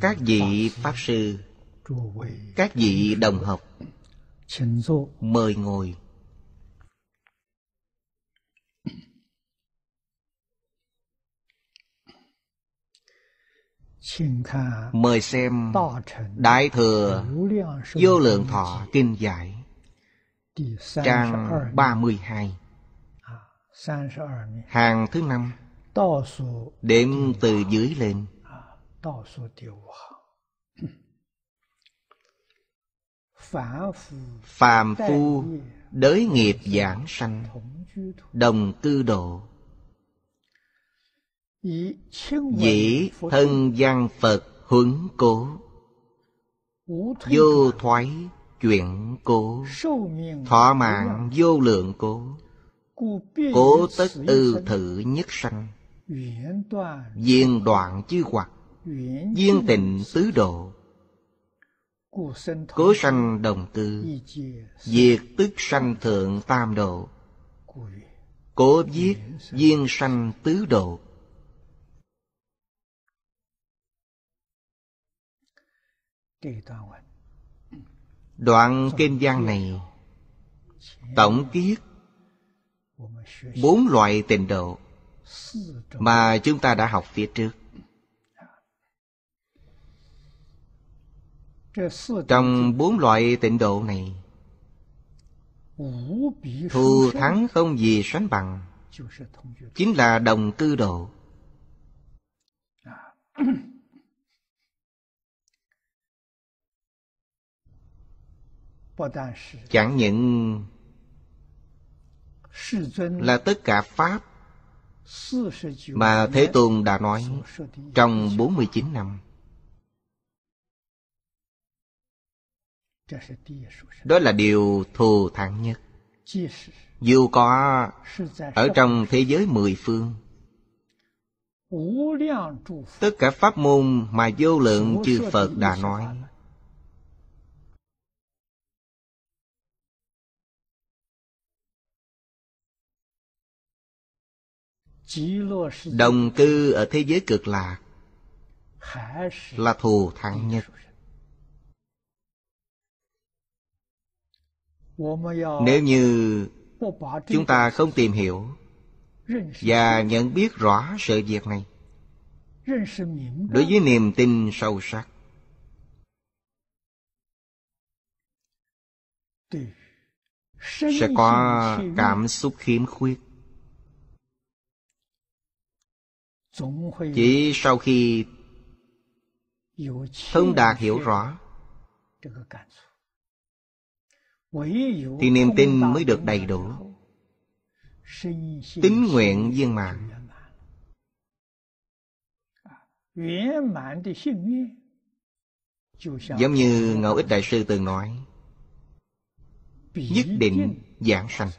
các vị pháp sư các vị đồng học mời ngồi mời xem đại thừa vô lượng thọ kinh giải trang ba mươi hai, hàng thứ năm đếm từ dưới lên 倒数第五行，凡夫 đới nghiệp giảng sanh đồng cư độ dĩ thân văn phật huấn cố vô thoái chuyện cố thọ mạng vô lượng cố cố tất ư thử nhất sanh viên đoạn chứ hoặc Duyên tịnh tứ độ Cố sanh đồng tư Diệt tức sanh thượng tam độ Cố viết duyên sanh tứ độ Đoạn kinh văn này Tổng kết Bốn loại tình độ Mà chúng ta đã học phía trước Trong bốn loại tịnh độ này Thù thắng không gì sánh bằng Chính là đồng tư độ Chẳng những Là tất cả Pháp Mà Thế Tôn đã nói Trong bốn mươi chín năm đó là điều thù thắng nhất dù có ở trong thế giới mười phương tất cả pháp môn mà vô lượng chư phật đã nói đồng cư ở thế giới cực lạc là thù thắng nhất nếu như chúng ta không tìm hiểu và nhận biết rõ sự việc này đối với niềm tin sâu sắc sẽ có cảm xúc khiếm khuyết chỉ sau khi thông đạt hiểu rõ thì niềm tin mới được đầy đủ tín nguyện viên mãn giống như ngẫu ích đại sư từng nói nhất định giảng sanh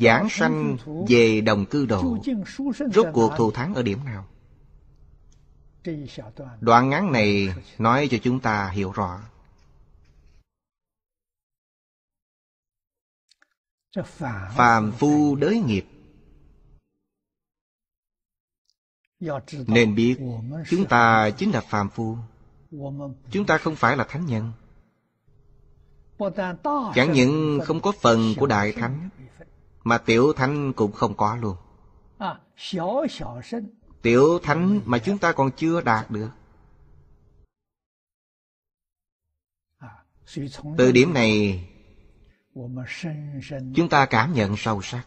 giảng sanh về đồng cư độ rốt cuộc thù thắng ở điểm nào Đoạn ngắn này nói cho chúng ta hiểu rõ. Phàm phu đới nghiệp Nên biết chúng ta chính là phàm phu Chúng ta không phải là thánh nhân Chẳng những không có phần của đại thánh Mà tiểu thánh cũng không có luôn à, tiểu thánh mà chúng ta còn chưa đạt được từ điểm này chúng ta cảm nhận sâu sắc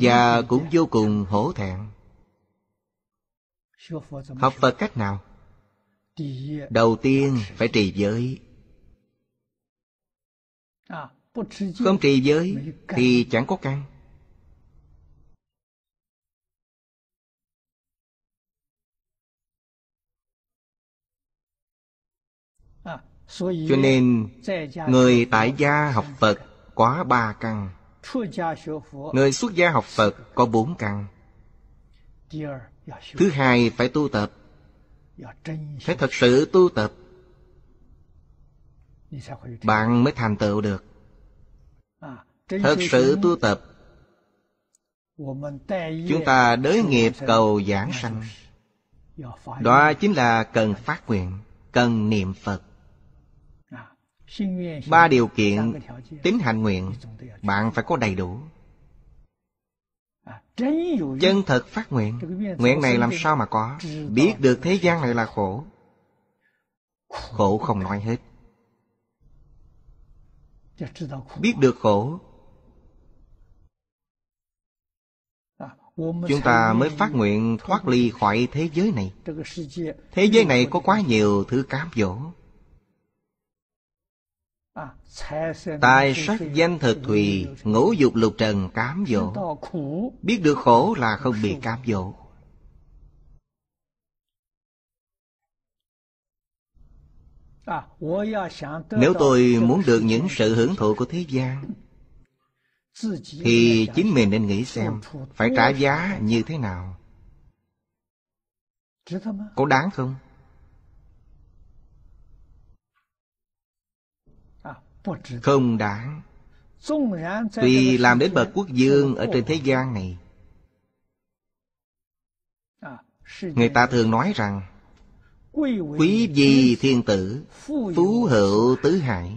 và cũng vô cùng hổ thẹn học phật cách nào đầu tiên phải trì giới không trì giới thì chẳng có căn cho nên người tại gia học phật quá ba căn người xuất gia học phật có bốn căn thứ hai phải tu tập phải thật sự tu tập bạn mới thành tựu được thật sự tu tập chúng ta đới nghiệp cầu giảng sanh đó chính là cần phát nguyện cần niệm phật ba điều kiện tính hành nguyện bạn phải có đầy đủ à, chân thật phát nguyện nguyện này làm sao mà có biết được thế gian này là khổ khổ không nói hết biết được khổ à, chúng ta mới phát nguyện thoát ly khỏi thế giới này thế giới này có quá nhiều thứ cám dỗ Tài sắc danh thực thùy Ngũ dục lục trần cám dỗ Biết được khổ là không bị cám dỗ Nếu tôi muốn được những sự hưởng thụ của thế gian Thì chính mình nên nghĩ xem Phải trả giá như thế nào Có đáng không? Không đáng Tuy làm đến bậc quốc dương ở trên thế gian này à, Người ta thường nói rằng Quý vị thiên tử Phú hữu tứ hải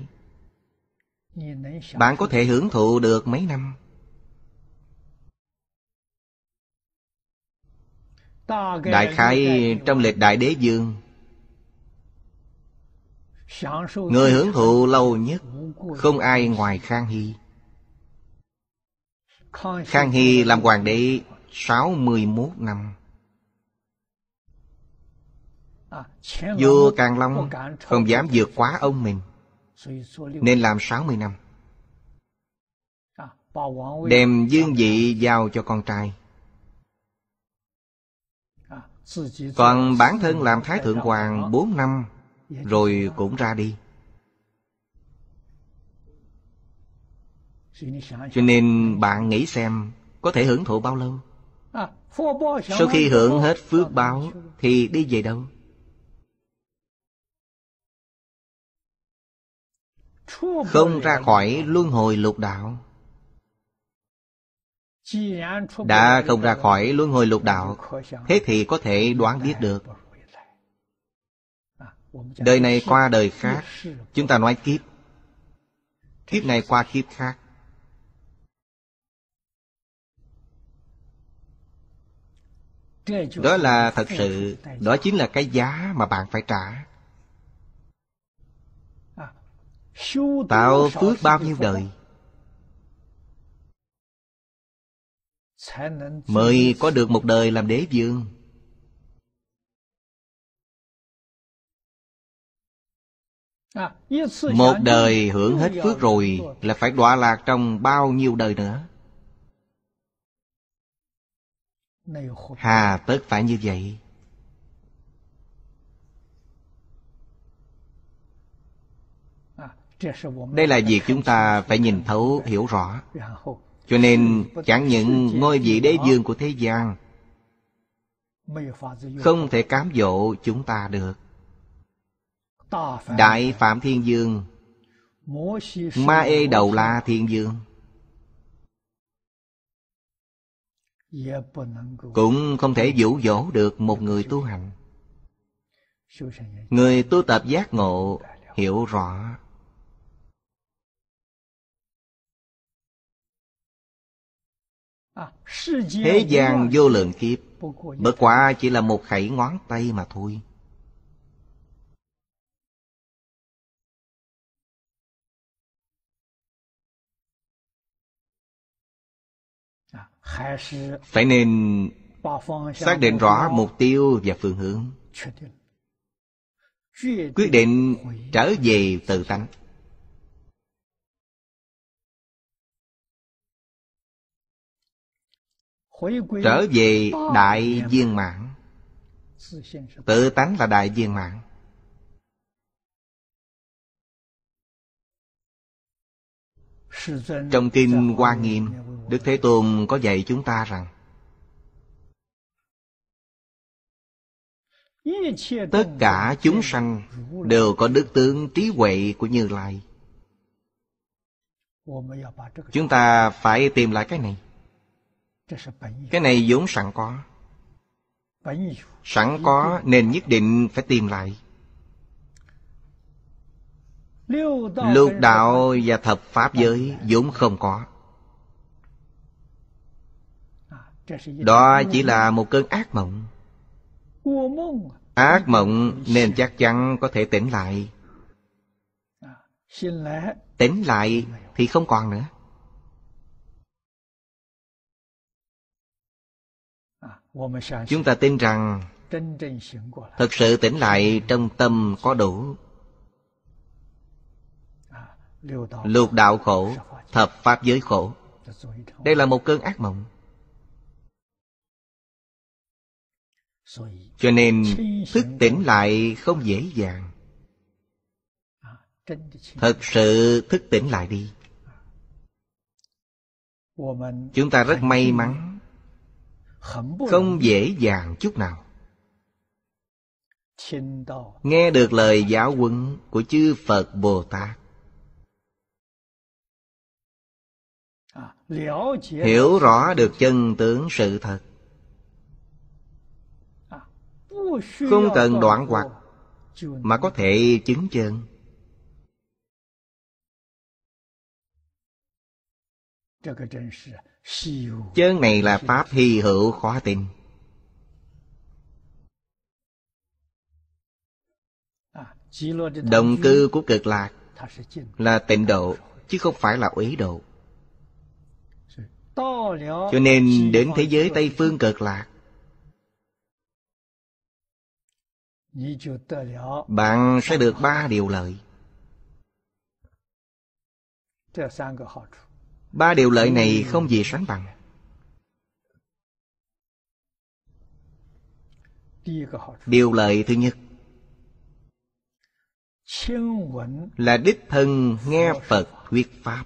Bạn có thể hưởng thụ được mấy năm Đại khai trong lịch Đại Đế Dương Người hưởng thụ lâu nhất Không ai ngoài Khang Hy Khang Hy làm hoàng đế 61 năm Vua Càng Long không dám vượt quá ông mình Nên làm 60 năm Đem dương vị giao cho con trai Còn bản thân làm Thái Thượng Hoàng 4 năm rồi cũng ra đi cho nên bạn nghĩ xem có thể hưởng thụ bao lâu sau khi hưởng hết phước báo thì đi về đâu không ra khỏi luân hồi lục đạo đã không ra khỏi luân hồi lục đạo thế thì có thể đoán biết được đời này qua đời khác chúng ta nói kiếp kiếp này qua kiếp khác đó là thật sự đó chính là cái giá mà bạn phải trả tạo phước bao nhiêu đời mới có được một đời làm đế vương Một đời hưởng hết phước rồi Là phải đọa lạc trong bao nhiêu đời nữa Hà tất phải như vậy Đây là việc chúng ta phải nhìn thấu hiểu rõ Cho nên chẳng những ngôi vị đế vương của thế gian Không thể cám dỗ chúng ta được đại phạm thiên dương ma ê đầu la thiên dương cũng không thể dụ dỗ được một người tu hành người tu tập giác ngộ hiểu rõ thế gian vô lượng kiếp bất quá chỉ là một khẩy ngón tay mà thôi phải nên xác định rõ mục tiêu và phương hướng quyết định trở về tự tánh trở về đại viên mãn tự tánh là đại viên mãn Trong Kinh Hoa Nghiêm Đức Thế Tôn có dạy chúng ta rằng Tất cả chúng sanh đều có đức tướng trí huệ của Như Lai Chúng ta phải tìm lại cái này Cái này vốn sẵn có Sẵn có nên nhất định phải tìm lại Lục đạo và thập pháp giới vốn không có Đó chỉ là một cơn ác mộng Ác mộng nên chắc chắn có thể tỉnh lại Tỉnh lại thì không còn nữa Chúng ta tin rằng thực sự tỉnh lại trong tâm có đủ lục đạo khổ thập pháp giới khổ đây là một cơn ác mộng cho nên thức tỉnh lại không dễ dàng thật sự thức tỉnh lại đi chúng ta rất may mắn không dễ dàng chút nào nghe được lời giáo huấn của chư phật bồ tát hiểu rõ được chân tướng sự thật không cần đoạn hoặc mà có thể chứng chân chân này là pháp hy hữu khó tin đồng cư của cực lạc là tịnh độ chứ không phải là Ý độ cho nên đến thế giới Tây Phương cực lạc Bạn sẽ được ba điều lợi Ba điều lợi này không gì sánh bằng Điều lợi thứ nhất Là đích thân nghe Phật thuyết Pháp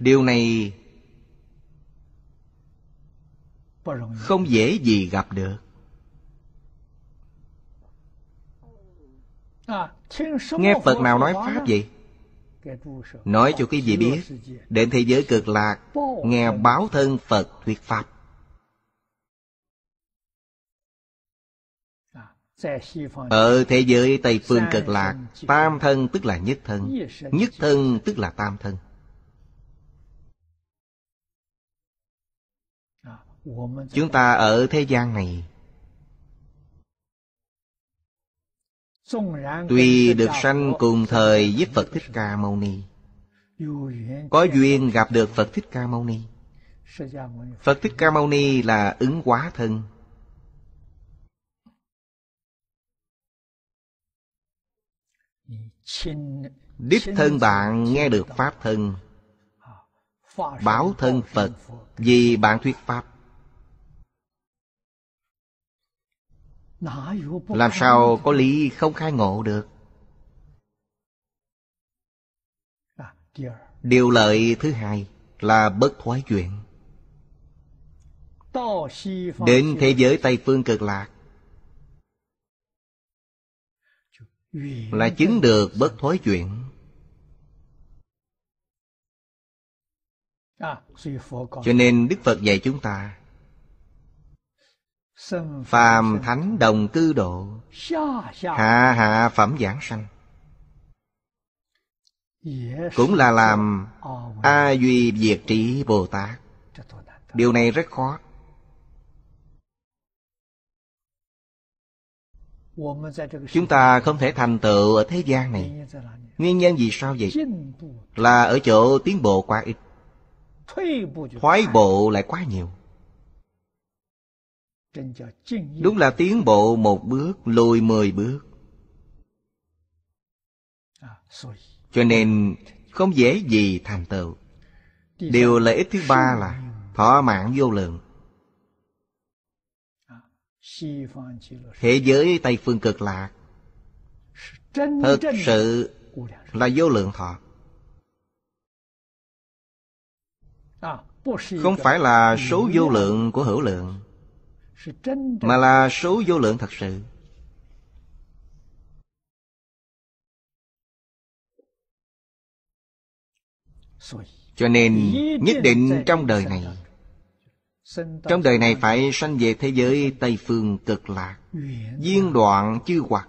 điều này không dễ gì gặp được nghe phật nào nói pháp gì, nói cho cái gì biết đến thế giới cực lạc nghe báo thân phật thuyết pháp ở thế giới tây phương cực lạc tam thân tức là nhất thân nhất thân tức là tam thân chúng ta ở thế gian này tuy được sanh cùng thời với phật thích ca mâu ni có duyên gặp được phật thích ca mâu ni phật thích ca mâu ni là ứng quá thân đích thân bạn nghe được pháp thân báo thân phật vì bạn thuyết pháp Làm sao có lý không khai ngộ được Điều lợi thứ hai là bất thoái chuyện Đến thế giới Tây Phương cực lạc Là chứng được bất thối chuyện Cho nên Đức Phật dạy chúng ta phàm thánh đồng cư độ hạ hạ phẩm giảng sanh cũng là làm ờ, a duy diệt trí bồ tát điều này rất khó chúng ta không thể thành tựu ở thế gian này nguyên nhân vì sao vậy là ở chỗ tiến bộ quá ít thoái bộ lại quá nhiều Đúng là tiến bộ một bước lùi mười bước à, Cho nên không dễ gì thành tựu Điều lợi ích thứ ba là thỏa mãn vô lượng à, Thế giới Tây Phương cực lạc Thực sự là vô lượng thọ à, Không phải là số vô lượng của hữu lượng mà là số vô lượng thật sự cho nên nhất định trong đời này trong đời này phải sanh về thế giới tây phương cực lạc viên đoạn chư hoặc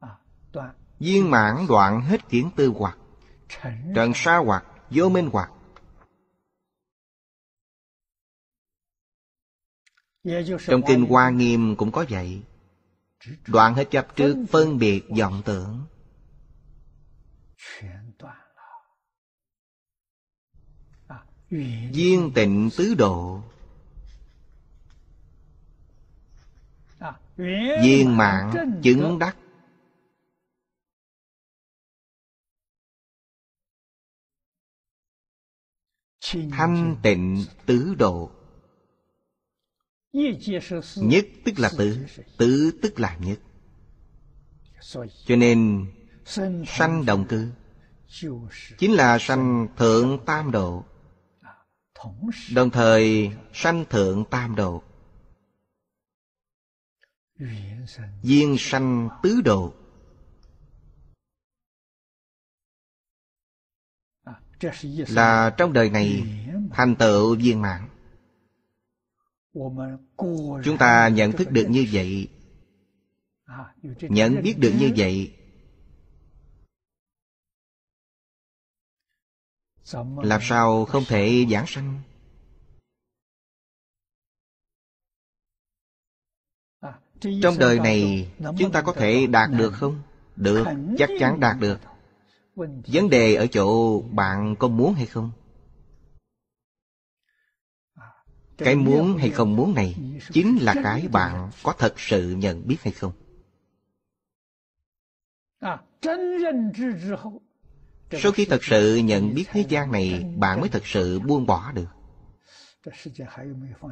à, viên mãn đoạn hết kiến tư hoặc trần sa hoặc vô minh hoặc Trong kinh Hoa Nghiêm cũng có vậy Đoạn hết chấp trước phân biệt vọng tưởng à, Duyên tịnh tứ độ duyên à, mạng chứng đắc Thanh tịnh tứ độ Nhất tức là tự Tự tức là nhất Cho nên Sanh đồng cư Chính là sanh thượng tam độ à, Đồng thời sanh thượng tam độ duyên sanh tứ độ à, Là trong đời này thành tựu viên mạng chúng ta nhận thức được như vậy nhận biết được như vậy làm sao không thể giảng sanh trong đời này chúng ta có thể đạt được không được chắc chắn đạt được vấn đề ở chỗ bạn có muốn hay không cái muốn hay không muốn này chính là cái bạn có thật sự nhận biết hay không sau khi thật sự nhận biết thế gian này bạn mới thật sự buông bỏ được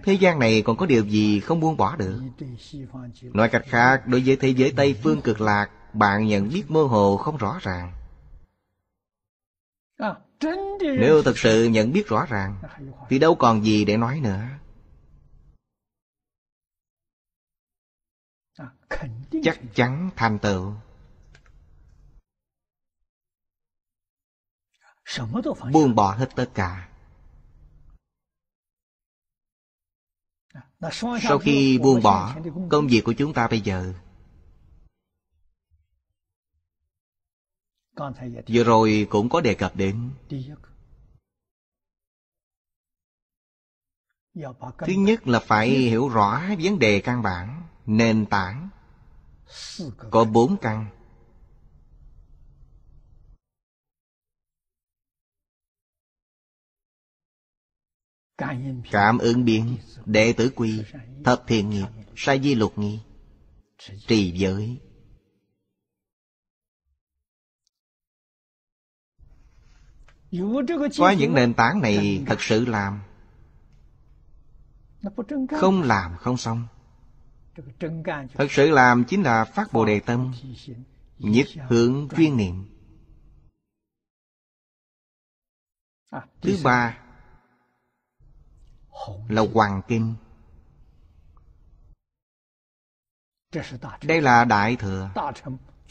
thế gian này còn có điều gì không buông bỏ được nói cách khác đối với thế giới tây phương cực lạc bạn nhận biết mơ hồ không rõ ràng nếu thật sự nhận biết rõ ràng Thì đâu còn gì để nói nữa à, Chắc chắn thành tựu Buông bỏ hết tất cả à, Sau khi buông bỏ Công việc của chúng ta bây giờ Vừa rồi cũng có đề cập đến Thứ nhất là phải hiểu rõ vấn đề căn bản Nền tảng Có bốn căn Cảm ứng biến Đệ tử quy Thập thiện nghiệp sai di luật nghi Trì giới có những nền tảng này thật sự làm không làm không xong thật sự làm chính là phát bồ đề tâm nhất hướng chuyên niệm à, thứ ba là hoàng kinh đây là đại thừa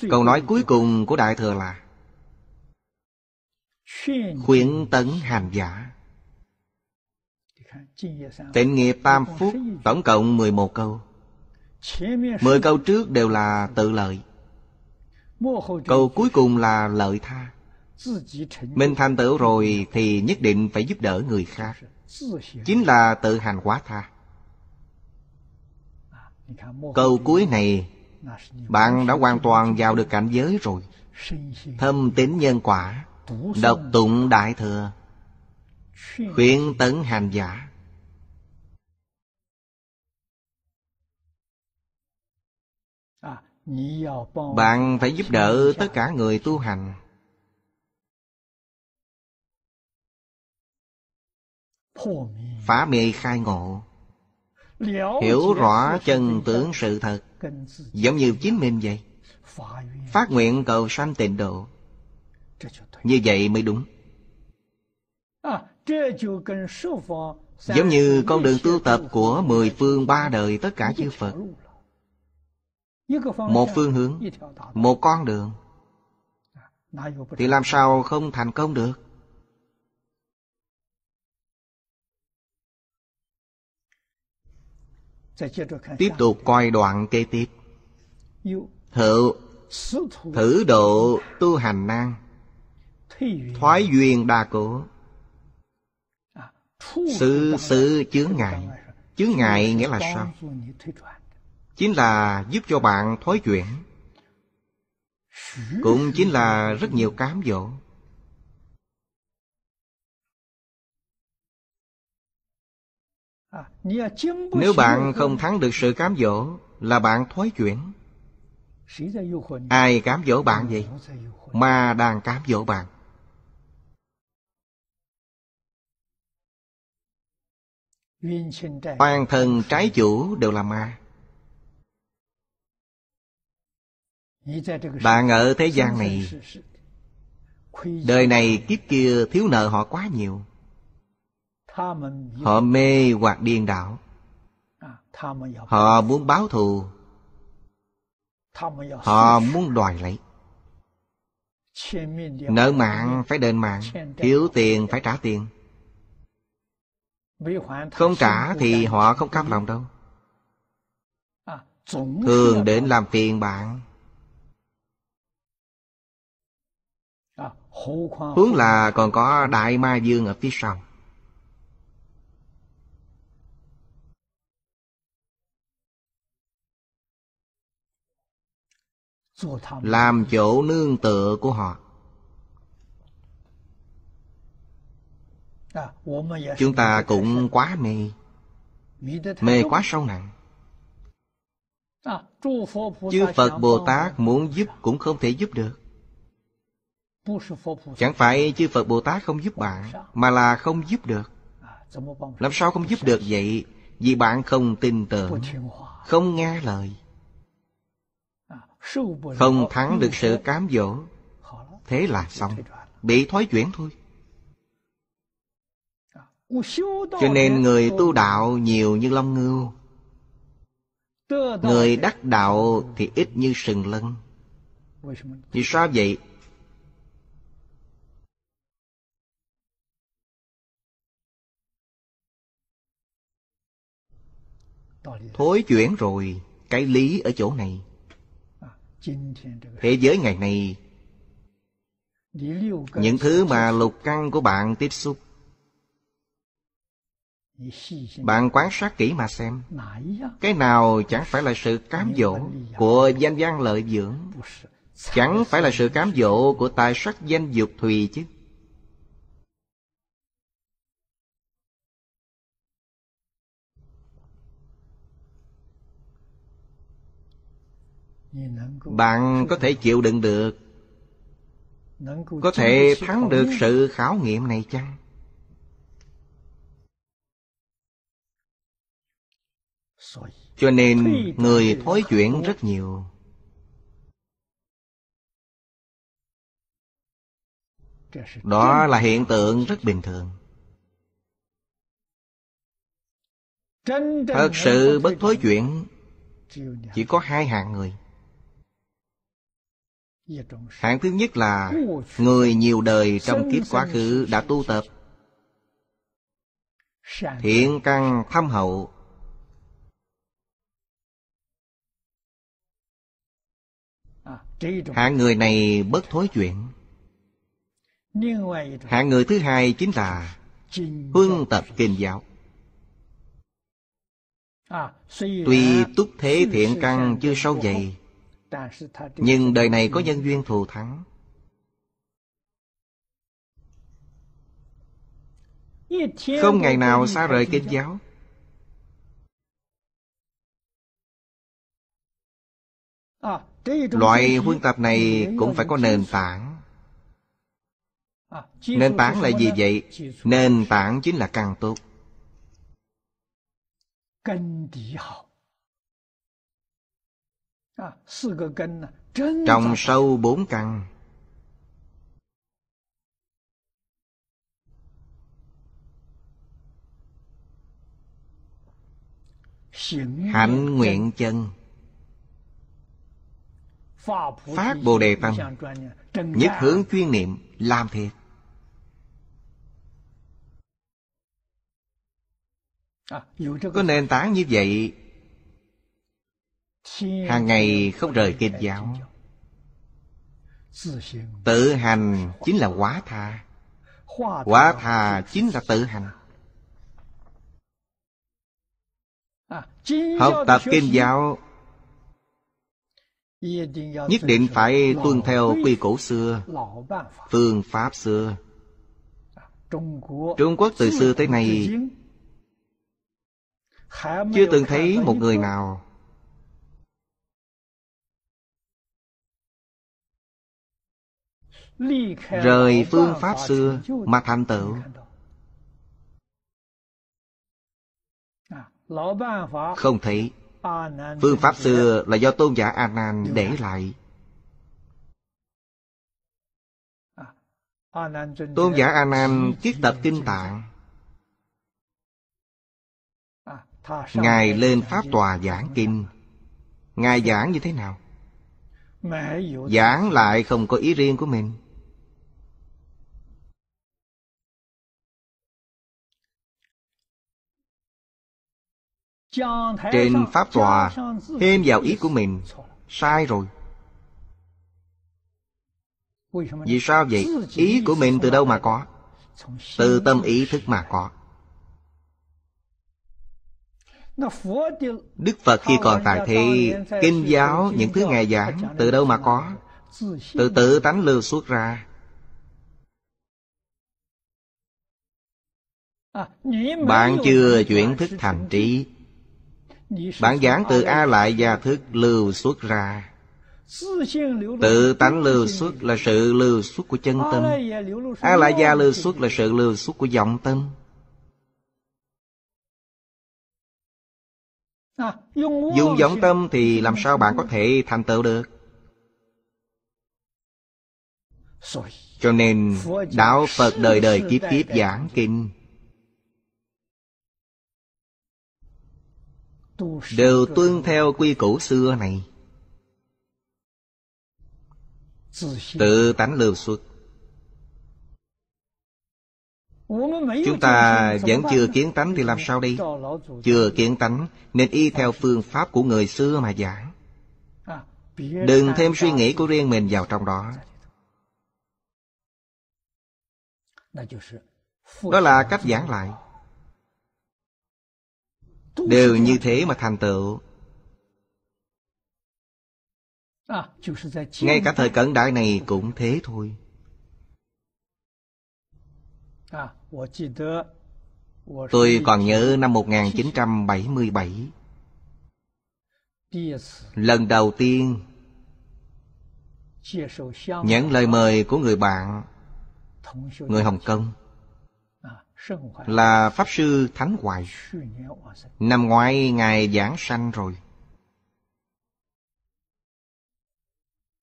câu nói cuối cùng của đại thừa là khuyến tấn hàm giả tịnh nghiệp tam phúc tổng cộng 11 câu 10 câu trước đều là tự lợi Câu cuối cùng là lợi tha Mình thành tựu rồi thì nhất định phải giúp đỡ người khác Chính là tự hành quá tha Câu cuối này Bạn đã hoàn toàn vào được cảnh giới rồi Thâm tính nhân quả Đọc tụng Đại Thừa khuyến tấn hành giả Bạn phải giúp đỡ tất cả người tu hành Phá mê khai ngộ Hiểu rõ chân tướng sự thật Giống như chính mình vậy Phát nguyện cầu sanh tịnh độ như vậy mới đúng à, Giống như con đường tu tập của mười phương ba đời tất cả chư Phật Một phương hướng, một con đường à, Thì làm sao không thành công được Tiếp tục coi đoạn kế tiếp Thự Thử độ tu hành năng Thoái duyên đa cổ Sự sự chướng ngại Chướng ngại nghĩa là sao? Chính là giúp cho bạn thói chuyển Cũng chính là rất nhiều cám dỗ Nếu bạn không thắng được sự cám dỗ Là bạn thoái chuyển Ai cám dỗ bạn vậy? ma đang cám dỗ bạn Hoàng thân trái chủ đều là ma Bạn ở thế gian này Đời này kiếp kia thiếu nợ họ quá nhiều Họ mê hoặc điên đảo à, Họ muốn báo thù Họ muốn đòi lấy Nợ mạng phải đền mạng Thiếu tiền phải trả tiền không trả thì họ không cam lòng đâu Thường đến làm phiền bạn Huống là còn có Đại Ma Dương ở phía sau Làm chỗ nương tựa của họ À, Chúng ta cũng quá mê Mê quá sâu nặng à, Chư Phật Bồ Tát muốn giúp cũng không thể giúp được Chẳng phải chư Phật Bồ Tát không giúp bạn Mà là không giúp được à, Làm sao không giúp được vậy Vì bạn không tin tưởng Không nghe lời Không thắng được sự cám dỗ Thế là xong Bị thoái chuyển thôi cho nên người tu đạo nhiều như long ngưu Người đắc đạo thì ít như sừng lân Vì sao vậy? Thối chuyển rồi Cái lý ở chỗ này Thế giới ngày nay, Những thứ mà lục căng của bạn tiếp xúc bạn quan sát kỹ mà xem cái nào chẳng phải là sự cám dỗ của danh văn lợi dưỡng chẳng phải là sự cám dỗ của tài sắc danh dục thùy chứ bạn có thể chịu đựng được có thể thắng được sự khảo nghiệm này chăng Cho nên người thối chuyển rất nhiều Đó là hiện tượng rất bình thường Thật sự bất thối chuyển Chỉ có hai hạng người Hạng thứ nhất là Người nhiều đời trong kiếp quá khứ đã tu tập Thiện căn thâm hậu hạng người này bất thối chuyện hạng người thứ hai chính là hương tập kinh giáo à, tuy túc thế thiện căn chưa sâu dày nhưng đời này có nhân duyên thù thắng không ngày nào xa rời kinh giáo à, Loại huân tập này cũng phải có nền tảng Nền tảng là gì vậy? Nền tảng chính là căn tốt Trong sâu bốn căn Hạnh nguyện chân Phát Bồ Đề Tâm Nhất hướng chuyên niệm làm thiệt Có nền tảng như vậy Hàng ngày không rời kinh giáo Tự hành chính là quá tha Quá tha chính là tự hành Học tập kinh giáo nhất định phải tuân theo quy củ xưa phương pháp xưa trung quốc từ xưa tới nay chưa từng thấy một người nào rời phương pháp xưa mà thành tựu không thấy Phương pháp xưa là do tôn giả A Nan để lại. Tôn giả A Nan kiết tập kinh tạng. Ngài lên pháp tòa giảng kinh. Ngài giảng như thế nào? Giảng lại không có ý riêng của mình. trên pháp tòa thêm vào ý của mình sai rồi vì sao vậy ý của mình từ đâu mà có từ tâm ý thức mà có đức phật khi còn tại thì kinh giáo những thứ ngài giảng từ đâu mà có từ tự tánh lưu xuất ra bạn chưa chuyển thức thành trí bạn giảng từ A lại và thức lưu xuất ra Tự tánh lưu xuất là sự lưu xuất của chân tâm A lại gia lưu xuất là sự lưu xuất của vọng tâm Dùng vọng tâm thì làm sao bạn có thể thành tựu được Cho nên Đạo Phật đời đời kiếp kiếp giảng kinh đều tuân theo quy củ xưa này tự tánh lưu xuất chúng ta vẫn chưa kiến tánh thì làm sao đây chưa kiến tánh nên y theo phương pháp của người xưa mà giảng à, đừng thêm suy nghĩ của riêng mình vào trong đó dạ, dạ, dạ. đó là cách giảng lại đều như thế mà thành tựu à, ngay cả thời cận đại này cũng thế thôi à, Tôi còn nhớ năm 1977 Lần đầu tiên Nhận lời mời của người bạn Người Hồng Kông là Pháp Sư Thánh Hoài. Năm ngoái Ngài giảng sanh rồi.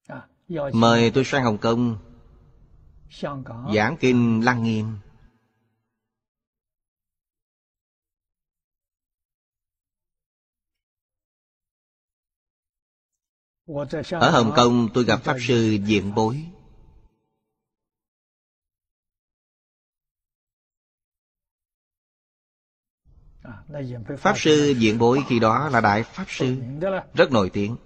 À, Mời tôi sang Hồng Kông giảng kinh Lăng Nghiêm. Ở Hồng Kông tôi gặp Pháp Sư Diện Bối Pháp sư diện bối khi đó là Đại Pháp Sư Rất nổi tiếng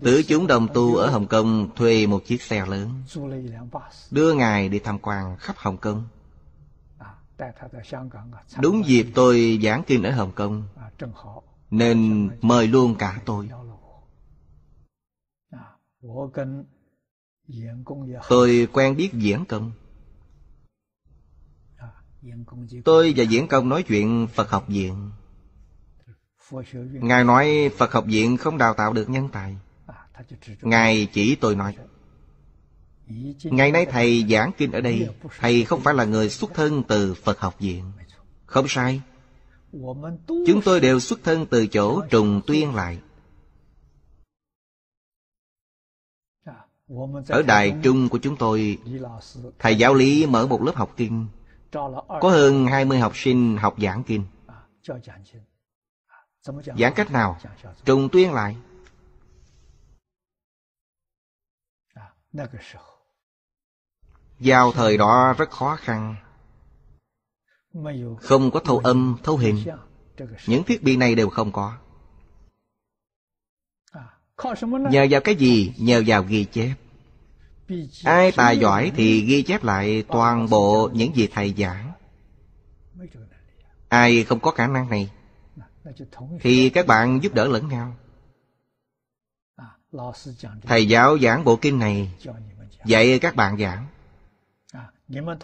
Tử chúng đồng tu ở Hồng Kông thuê một chiếc xe lớn Đưa Ngài đi tham quan khắp Hồng Kông Đúng dịp tôi giảng kinh ở Hồng Kông Nên mời luôn cả tôi Tôi quen biết diễn công Tôi và Diễn Công nói chuyện Phật học viện Ngài nói Phật học viện không đào tạo được nhân tài Ngài chỉ tôi nói Ngày nay thầy giảng kinh ở đây Thầy không phải là người xuất thân từ Phật học viện Không sai Chúng tôi đều xuất thân từ chỗ trùng tuyên lại Ở đài trung của chúng tôi Thầy giáo lý mở một lớp học kinh có hơn 20 học sinh học giảng kinh Giảng cách nào? Trùng tuyên lại Vào thời đó rất khó khăn Không có thâu âm, thâu hình Những thiết bị này đều không có Nhờ vào cái gì? Nhờ vào ghi chép Ai tài giỏi thì ghi chép lại toàn bộ những gì thầy giảng Ai không có khả năng này Thì các bạn giúp đỡ lẫn nhau Thầy giáo giảng bộ kinh này Dạy các bạn giảng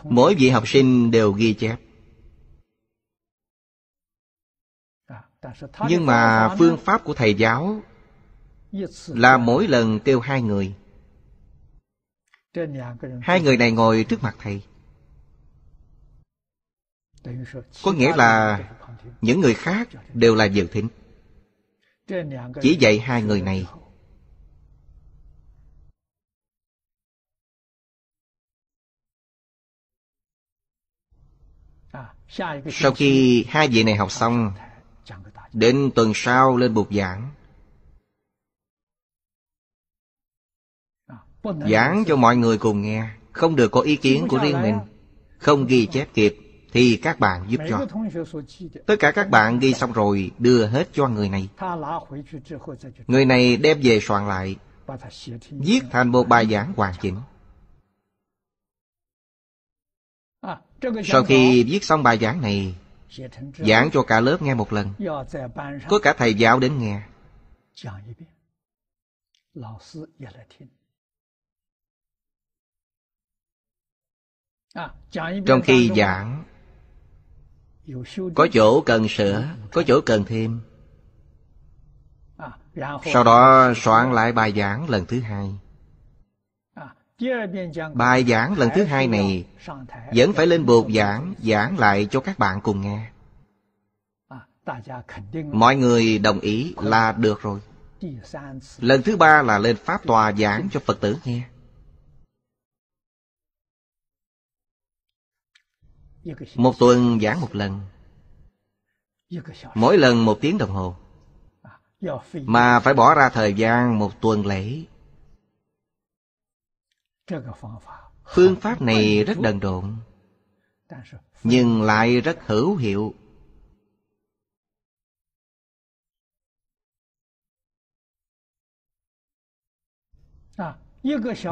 Mỗi vị học sinh đều ghi chép Nhưng mà phương pháp của thầy giáo Là mỗi lần kêu hai người Hai người này ngồi trước mặt thầy Có nghĩa là những người khác đều là dự thính Chỉ dạy hai người này Sau khi hai vị này học xong Đến tuần sau lên bục giảng giảng cho mọi người cùng nghe không được có ý kiến của riêng mình không ghi chép kịp thì các bạn giúp cho tất cả các bạn ghi xong rồi đưa hết cho người này người này đem về soạn lại viết thành một bài giảng hoàn chỉnh sau khi viết xong bài giảng này giảng cho cả lớp nghe một lần có cả thầy giáo đến nghe À, trong khi giảng có chỗ cần sửa có chỗ cần thêm à, sau đó soạn lại bài giảng lần thứ hai à, bài giảng lần thứ hai này vẫn phải lên bột giảng giảng lại cho các bạn cùng nghe mọi người đồng ý là được rồi lần thứ ba là lên pháp tòa giảng cho phật tử nghe Một tuần giảng một lần Mỗi lần một tiếng đồng hồ Mà phải bỏ ra thời gian một tuần lễ Phương pháp này rất đần độn Nhưng lại rất hữu hiệu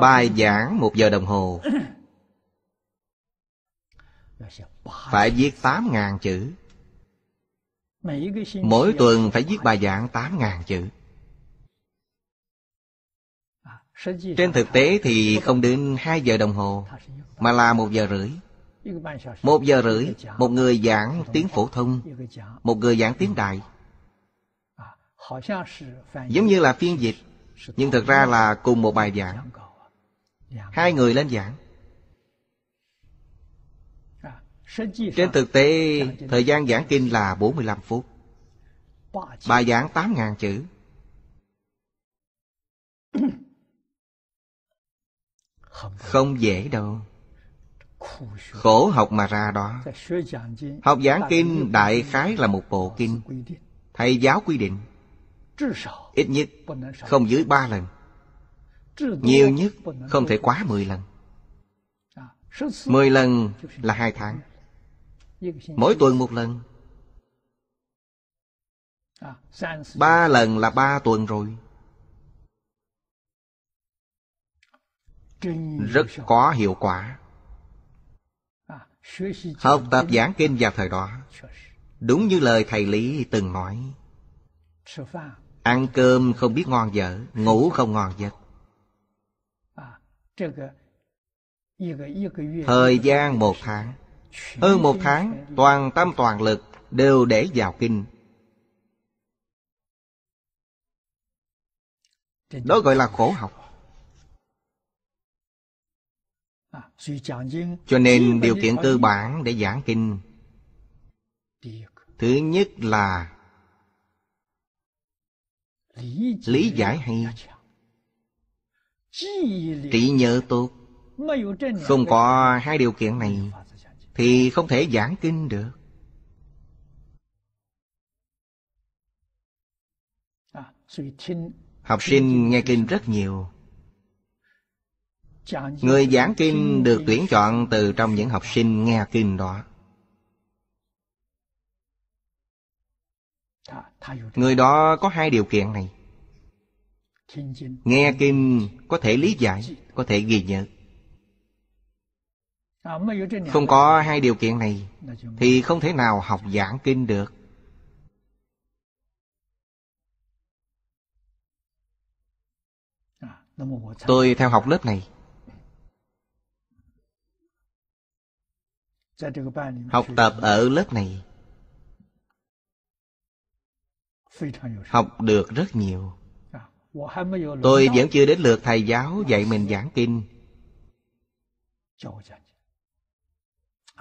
Bài giảng một giờ đồng hồ phải viết tám ngàn chữ Mỗi tuần phải viết bài giảng tám ngàn chữ à, Trên thực tế thì không đến hai giờ đồng hồ Mà là một giờ rưỡi Một giờ rưỡi Một người giảng tiếng phổ thông Một người giảng tiếng đại Giống như là phiên dịch Nhưng thực ra là cùng một bài giảng Hai người lên giảng trên thực tế Thời gian giảng kinh là 45 phút Bà giảng 8.000 chữ Không dễ đâu Khổ học mà ra đó Học giảng kinh đại khái là một bộ kinh Thầy giáo quy định Ít nhất không dưới ba lần Nhiều nhất không thể quá mười lần mười lần là hai tháng Mỗi tuần một lần Ba lần là ba tuần rồi Rất có hiệu quả Học tập giảng kinh vào thời đó Đúng như lời thầy Lý từng nói Ăn cơm không biết ngon dở Ngủ không ngon giấc Thời gian một tháng hơn một tháng toàn tâm toàn lực đều để vào kinh Đó gọi là khổ học Cho nên điều kiện cơ bản để giảng kinh Thứ nhất là Lý giải hay Trí nhớ tốt Không có hai điều kiện này thì không thể giảng kinh được à, học sinh nghe kinh rất nhiều người giảng kinh được tuyển chọn từ trong những học sinh nghe kinh đó người đó có hai điều kiện này nghe kinh có thể lý giải có thể ghi nhớ À, không có hai điều kiện này thì không thể nào học giảng kinh được à, tôi theo học lớp này học tập ở lớp này học được rất nhiều à, tôi vẫn chưa đến lượt thầy giáo dạy mình giảng kinh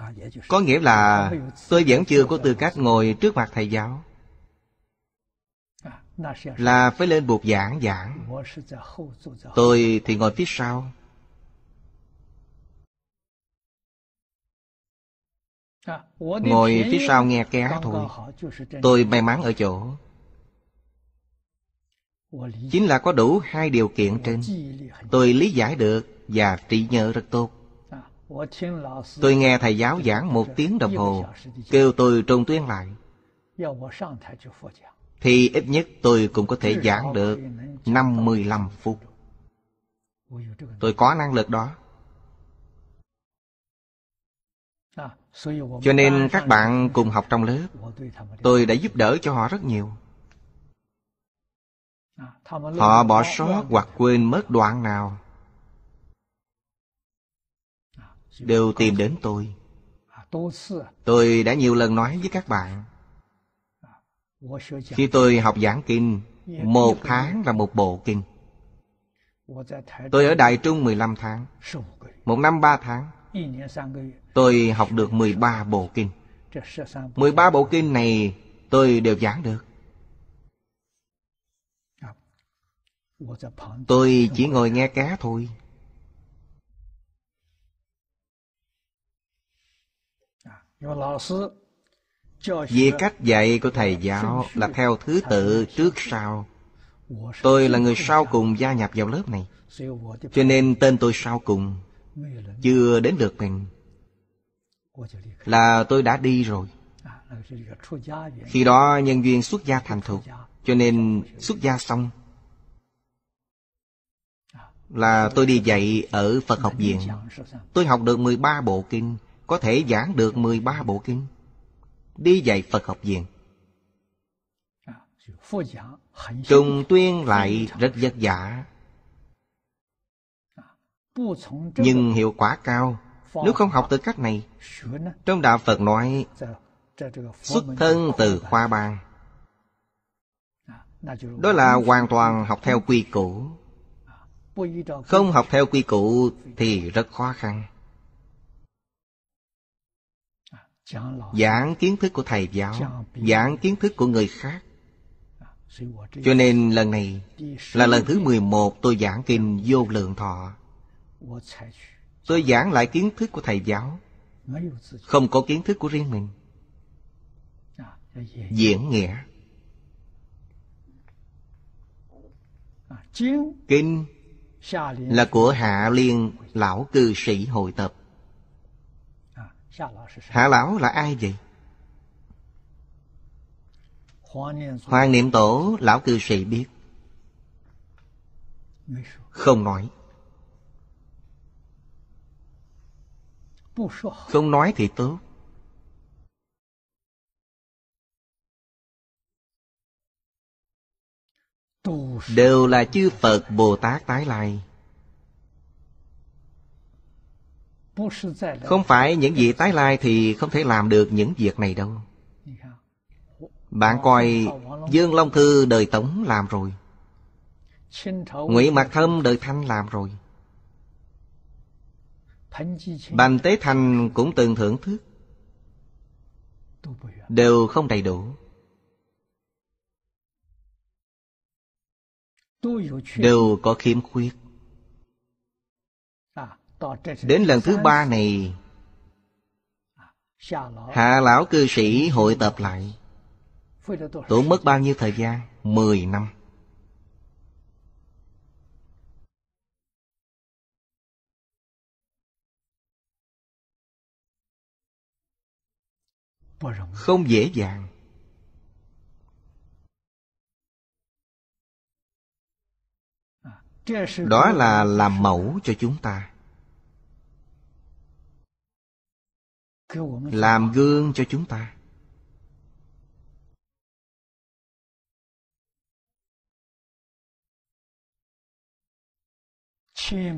À, dạ, dạ, có dạ. nghĩa là tôi vẫn chưa có tư cách ngồi trước mặt thầy giáo à, là phải lên buộc giảng giảng tôi thì ngồi phía sau à, ngồi phía sau nghe ké thôi tôi may mắn ở chỗ chính là có đủ hai điều kiện trên tôi lý giải được và trí nhớ rất tốt Tôi nghe thầy giáo giảng một tiếng đồng hồ Kêu tôi trùng tuyên lại Thì ít nhất tôi cũng có thể giảng được 55 phút Tôi có năng lực đó Cho nên các bạn cùng học trong lớp Tôi đã giúp đỡ cho họ rất nhiều Họ bỏ sót hoặc quên mất đoạn nào đều tìm đến tôi tôi đã nhiều lần nói với các bạn khi tôi học giảng kinh một tháng là một bộ kinh tôi ở đại trung 15 tháng một năm ba tháng Tôi học được 13 bộ kinh 13 bộ kinh này tôi đều giảng được Tôi chỉ ngồi nghe cá thôi Vì cách dạy của thầy giáo là theo thứ tự trước sau Tôi là người sau cùng gia nhập vào lớp này Cho nên tên tôi sau cùng Chưa đến được mình Là tôi đã đi rồi à, Khi đó nhân duyên xuất gia thành thục Cho nên xuất gia xong à, Là tôi đi dạy ở Phật học viện Tôi học được 13 bộ kinh có thể giảng được 13 bộ kinh. Đi dạy Phật học viện. Trùng tuyên lại rất vất vả. Nhưng hiệu quả cao Nếu không học từ cách này Trong Đạo Phật nói Xuất thân từ khoa bang Đó là hoàn toàn học theo quy củ Không học theo quy củ Thì rất khó khăn giảng kiến thức của thầy giáo giảng kiến thức của người khác cho nên lần này là lần thứ 11 tôi giảng kinh vô lượng thọ Tôi giảng lại kiến thức của thầy giáo Không có kiến thức của riêng mình à, Diễn nghĩa à, Kinh là của Hạ Liên Lão Cư Sĩ Hội Tập Hạ lão là ai vậy? Hoàng niệm tổ lão cư sĩ biết Không nói Không nói thì tốt Đều là chư Phật Bồ Tát tái lai Không phải những vị tái lai thì không thể làm được những việc này đâu Bạn coi Dương Long Thư đời Tống làm rồi Ngụy Mạc Thâm đời Thanh làm rồi Bành Tế Thành cũng từng thưởng thức Đều không đầy đủ Đều có khiếm khuyết Đến lần thứ ba này Hạ lão cư sĩ hội tập lại Tổn mất bao nhiêu thời gian? Mười năm Không dễ dàng Đó là làm mẫu cho chúng ta làm gương cho chúng ta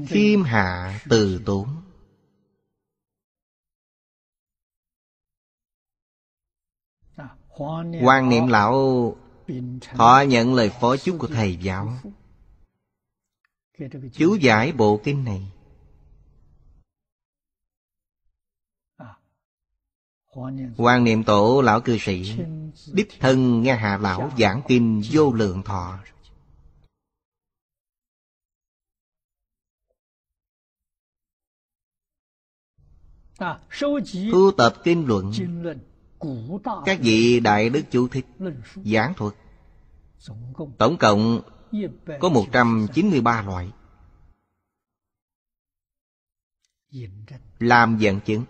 khiêm hạ từ tốn à, quan niệm lão thọ nhận lời phó chúc của thầy giáo chú giải bộ kinh này Quan niệm tổ lão cư sĩ Đích thân nghe hạ Lão giảng kinh vô lượng thọ Thu tập kinh luận Các vị Đại Đức Chủ Thích Giảng thuật Tổng cộng có 193 loại Làm dẫn chứng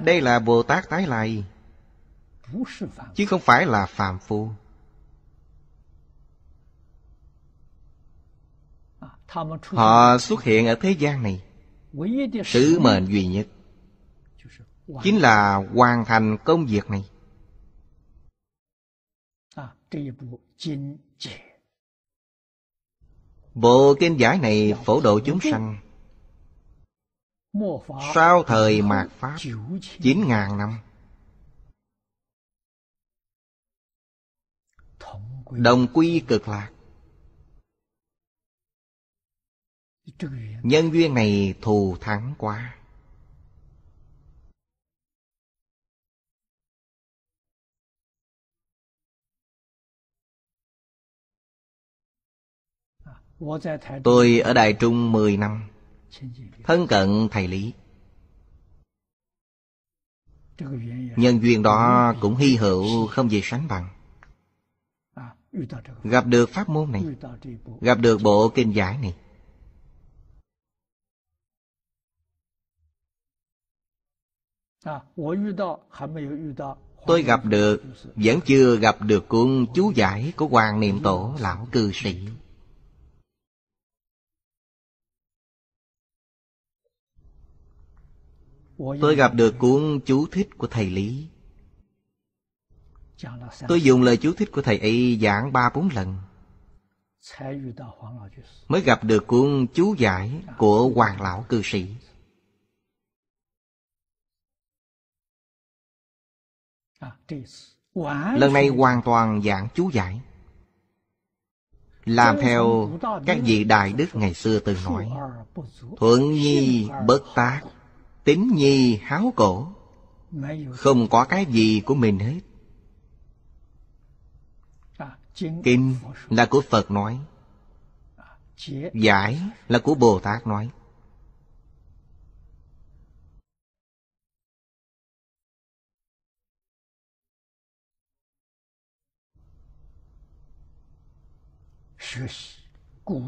đây là bồ tát tái lai chứ không phải là phàm phu à, họ xuất hiện ở thế gian này sứ mệnh duy nhất chính là hoàn thành công việc này à, bộ kinh giải này phổ độ chúng sanh sau thời mạt Pháp chín ngàn năm Đồng quy cực lạc Nhân duyên này thù thắng quá à, Tôi ở Đài Trung 10 năm thân cận thầy lý nhân duyên đó cũng hy hữu không gì sánh bằng gặp được pháp môn này gặp được bộ kinh giải này tôi gặp được vẫn chưa gặp được cuốn chú giải của hoàng niệm tổ lão cư sĩ Tôi gặp được cuốn chú thích của thầy Lý Tôi dùng lời chú thích của thầy y giảng ba bốn lần Mới gặp được cuốn chú giải của dạ. Hoàng Lão Cư Sĩ à, Lần này hoàn toàn giảng chú giải Làm theo các vị đại đức ngày xưa từng nói Thuận nhi bất tác tính nhi háo cổ không có cái gì của mình hết à, kinh là của phật nói à, giải là của bồ tát nói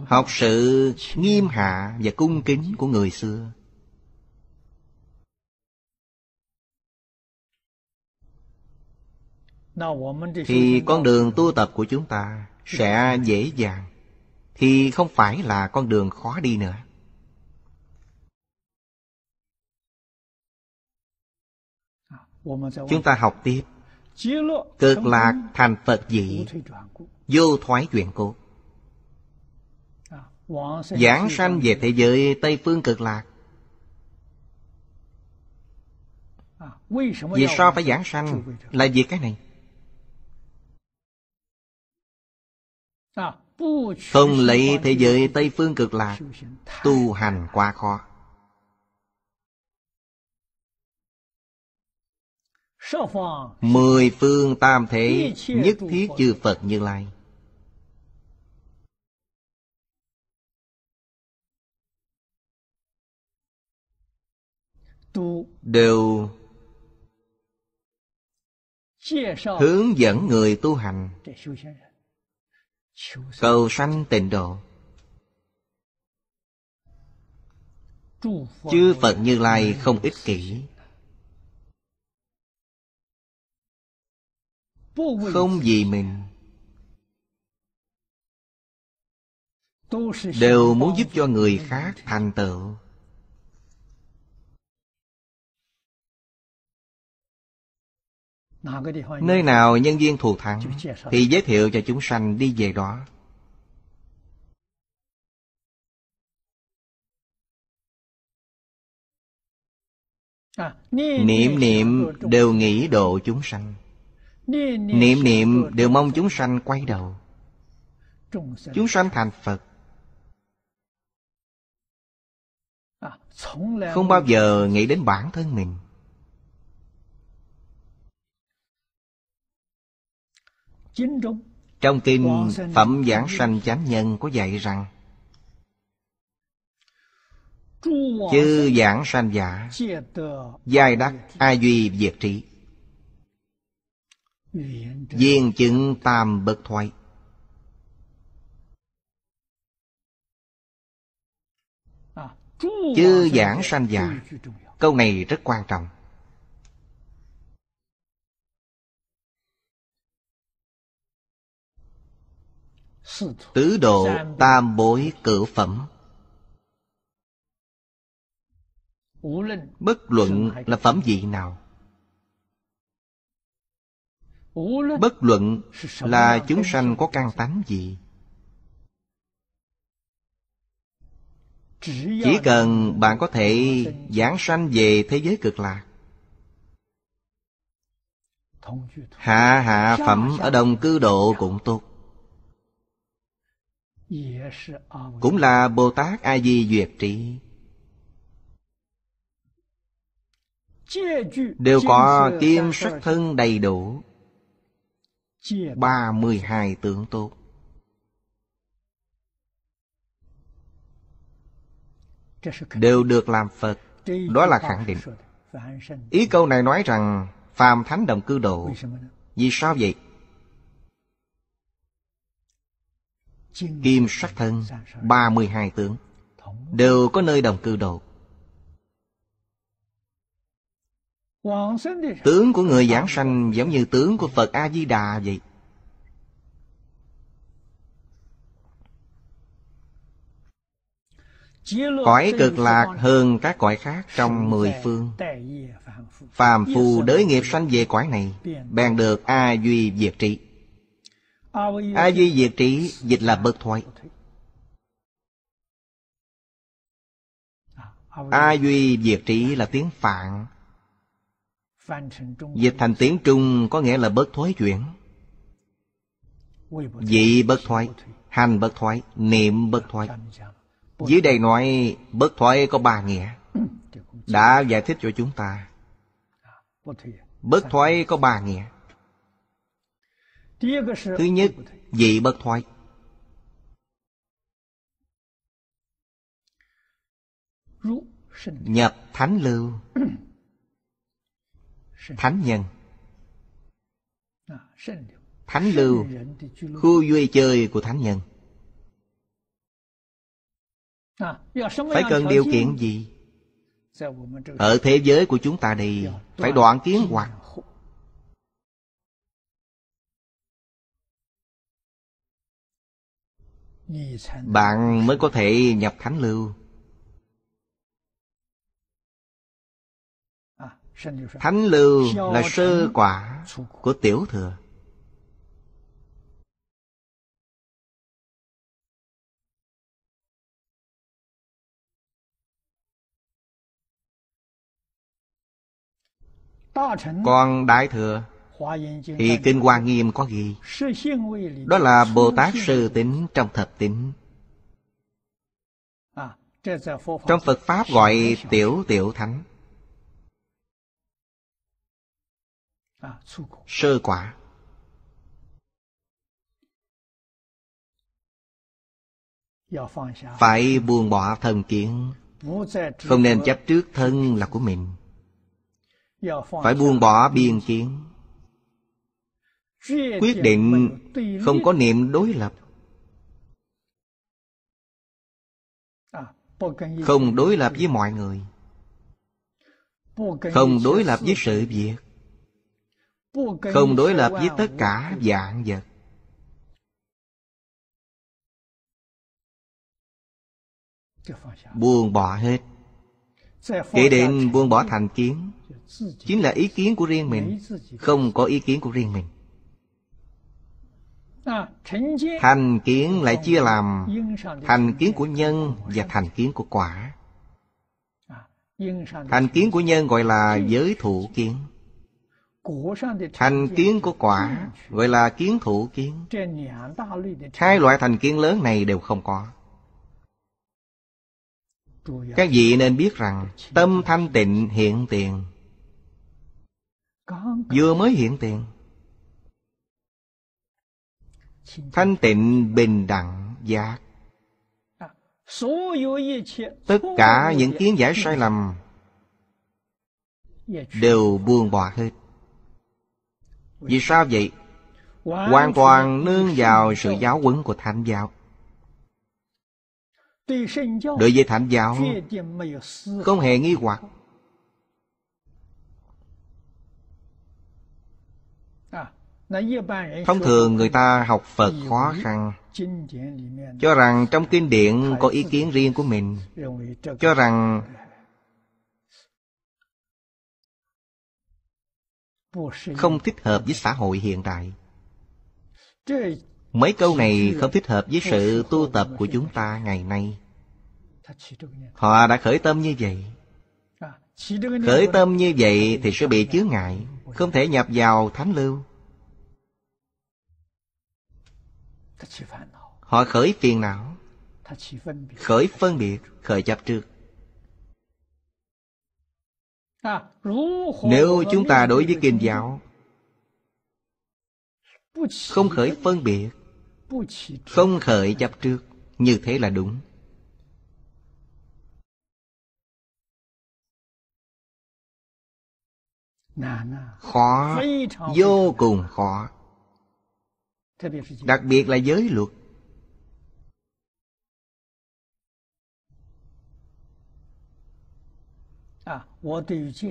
học sự nghiêm hạ và cung kính của người xưa thì con đường tu tập của chúng ta sẽ dễ dàng thì không phải là con đường khó đi nữa chúng ta học tiếp cực lạc thành phật dị vô thoái chuyện cố giảng sanh về thế giới tây phương cực lạc vì sao phải giảng sanh là vì cái này Không lấy thế giới Tây Phương cực lạc Tu hành quá khó Mười phương tam thế Nhất thiết chư Phật Như Lai Đều Hướng dẫn người tu hành Cầu sanh tịnh độ Chư Phật Như Lai không ích kỷ Không vì mình Đều muốn giúp cho người khác thành tựu Nơi nào nhân viên thù thắng Thì giới thiệu cho chúng sanh đi về đó à, Niệm niệm đều nghĩ độ chúng sanh Niệm niệm đều mong chúng sanh quay đầu Chúng sanh thành Phật à, Không bao giờ nghĩ đến bản thân mình Trong kinh Phẩm Giảng Sanh Chánh Nhân có dạy rằng Chư giảng sanh giả Giai đắc A Duy Diệt Trị Viên chứng tam bậc thoại à, Chư giảng sanh giả Câu này rất quan trọng Tứ độ tam bối cửu phẩm Bất luận là phẩm gì nào Bất luận là chúng sanh có căn tánh gì Chỉ cần bạn có thể giảng sanh về thế giới cực lạc Hạ hạ phẩm ở đồng cư độ cũng tốt cũng là bồ tát a di duyệt trí đều có kim xuất thân đầy đủ ba mươi hai tướng tốt đều được làm phật đó là khẳng định ý câu này nói rằng phàm thánh đồng cư độ vì sao vậy kim sắc thân 32 tướng đều có nơi đồng cư độ tướng của người giảng sanh giống như tướng của phật a di đà vậy Cõi cực lạc hơn các cõi khác trong mười phương Phàm phu đới nghiệp sanh về cõi này Bèn được A Duy diệt trị a di diệt trí dịch là bất thoại a duy diệt trí là tiếng phạn dịch thành tiếng trung có nghĩa là bất thoái chuyển vị bất thoái hành bất thoái niệm bất thoái dưới đây nói bất thoái có ba nghĩa đã giải thích cho chúng ta bất thoái có ba nghĩa Thứ nhất, vị bất thoái. Nhập thánh lưu Thánh nhân à, Thánh lưu Khu vui chơi của thánh nhân à, Phải cần điều kiện gì Ở thế giới của chúng ta đây dạ, Phải đoạn kiến hoặc bạn mới có thể nhập thánh lưu thánh lưu là sơ quả của tiểu thừa còn đại thừa thì Kinh Hoa Nghiêm có ghi Đó là Bồ Tát Sư Tính trong Thập Tính à, Trong Phật Pháp gọi Tiểu Tiểu Thánh à, Sơ quả Phải buông bỏ thần kiến Không nên chấp trước thân là của mình Phải buông bỏ biên kiến quyết định không có niệm đối lập à, không đối lập với mọi người không đối lập với sự việc không đối lập với tất cả dạng vật buông bỏ hết kể đến buông bỏ thành kiến chính là ý kiến của riêng mình không có ý kiến của riêng mình Thành kiến lại chia làm thành kiến của nhân và thành kiến của quả. À, thành kiến của nhân gọi là giới thủ kiến. Thành kiến của quả gọi là kiến thủ kiến. Hai loại thành kiến lớn này đều không có. Các vị nên biết rằng tâm thanh tịnh hiện tiền. Vừa mới hiện tiền thanh tịnh bình đẳng giác à, tất cả những kiến giải sai lầm dạ, đều buông bỏ hết vì sao vậy hoàn toàn nương vào sự giáo huấn của thánh giáo đối với thánh giáo không hề nghi hoặc thông thường người ta học phật khó khăn cho rằng trong kinh điển có ý kiến riêng của mình cho rằng không thích hợp với xã hội hiện đại mấy câu này không thích hợp với sự tu tập của chúng ta ngày nay họ đã khởi tâm như vậy khởi tâm như vậy thì sẽ bị chướng ngại không thể nhập vào thánh lưu Họ khởi phiền não Khởi phân biệt Khởi chấp trước Nếu chúng ta đối với kinh giáo Không khởi phân biệt Không khởi chấp trước Như thế là đúng Khó Vô cùng khó đặc biệt là giới luật à,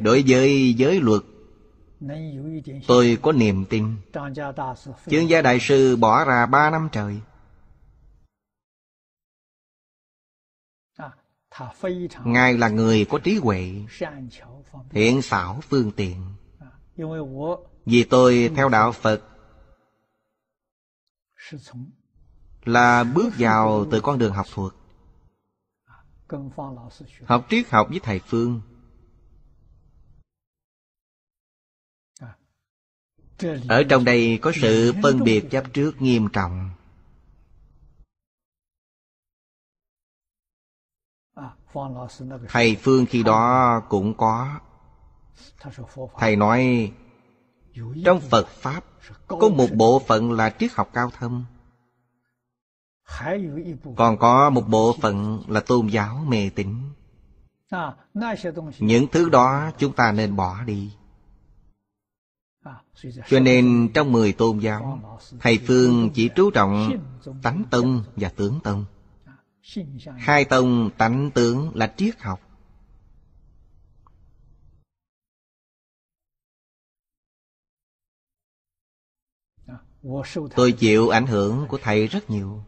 đối với giới luật tôi có niềm tin chương gia đại sư bỏ ra ba năm trời à, ngài là người có trí huệ thiện xảo phương tiện à, vì tôi theo đạo phật là bước vào từ con đường học thuộc học triết học với thầy phương ở trong đây có sự phân biệt chấp trước nghiêm trọng thầy phương khi đó cũng có thầy nói trong phật pháp có một bộ phận là triết học cao thâm còn có một bộ phận là tôn giáo mê tín những thứ đó chúng ta nên bỏ đi cho nên trong mười tôn giáo Thầy Phương chỉ trú trọng Tánh Tông và Tướng Tông Hai tông tánh tướng là triết học Tôi chịu ảnh hưởng của thầy rất nhiều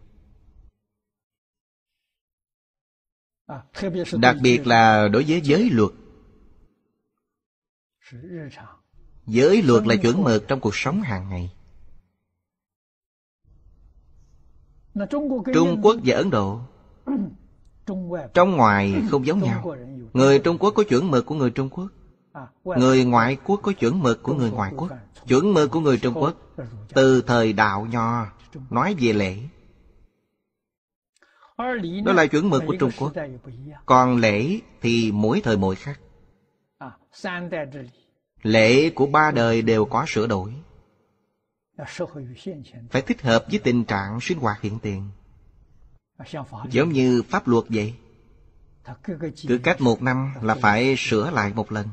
Đặc biệt là đối với giới luật Giới luật là chuẩn mực trong cuộc sống hàng ngày Trung Quốc và Ấn Độ Trong ngoài không giống nhau Người Trung Quốc có chuẩn mực của người Trung Quốc Người ngoại quốc có chuẩn mực của người ngoại quốc Chuẩn mực của người Trung Quốc Từ thời đạo nho Nói về lễ Đó là chuẩn mực của Trung Quốc Còn lễ thì mỗi thời mỗi khác Lễ của ba đời đều có sửa đổi Phải thích hợp với tình trạng sinh hoạt hiện tiền Giống như pháp luật vậy Cứ cách một năm là phải sửa lại một lần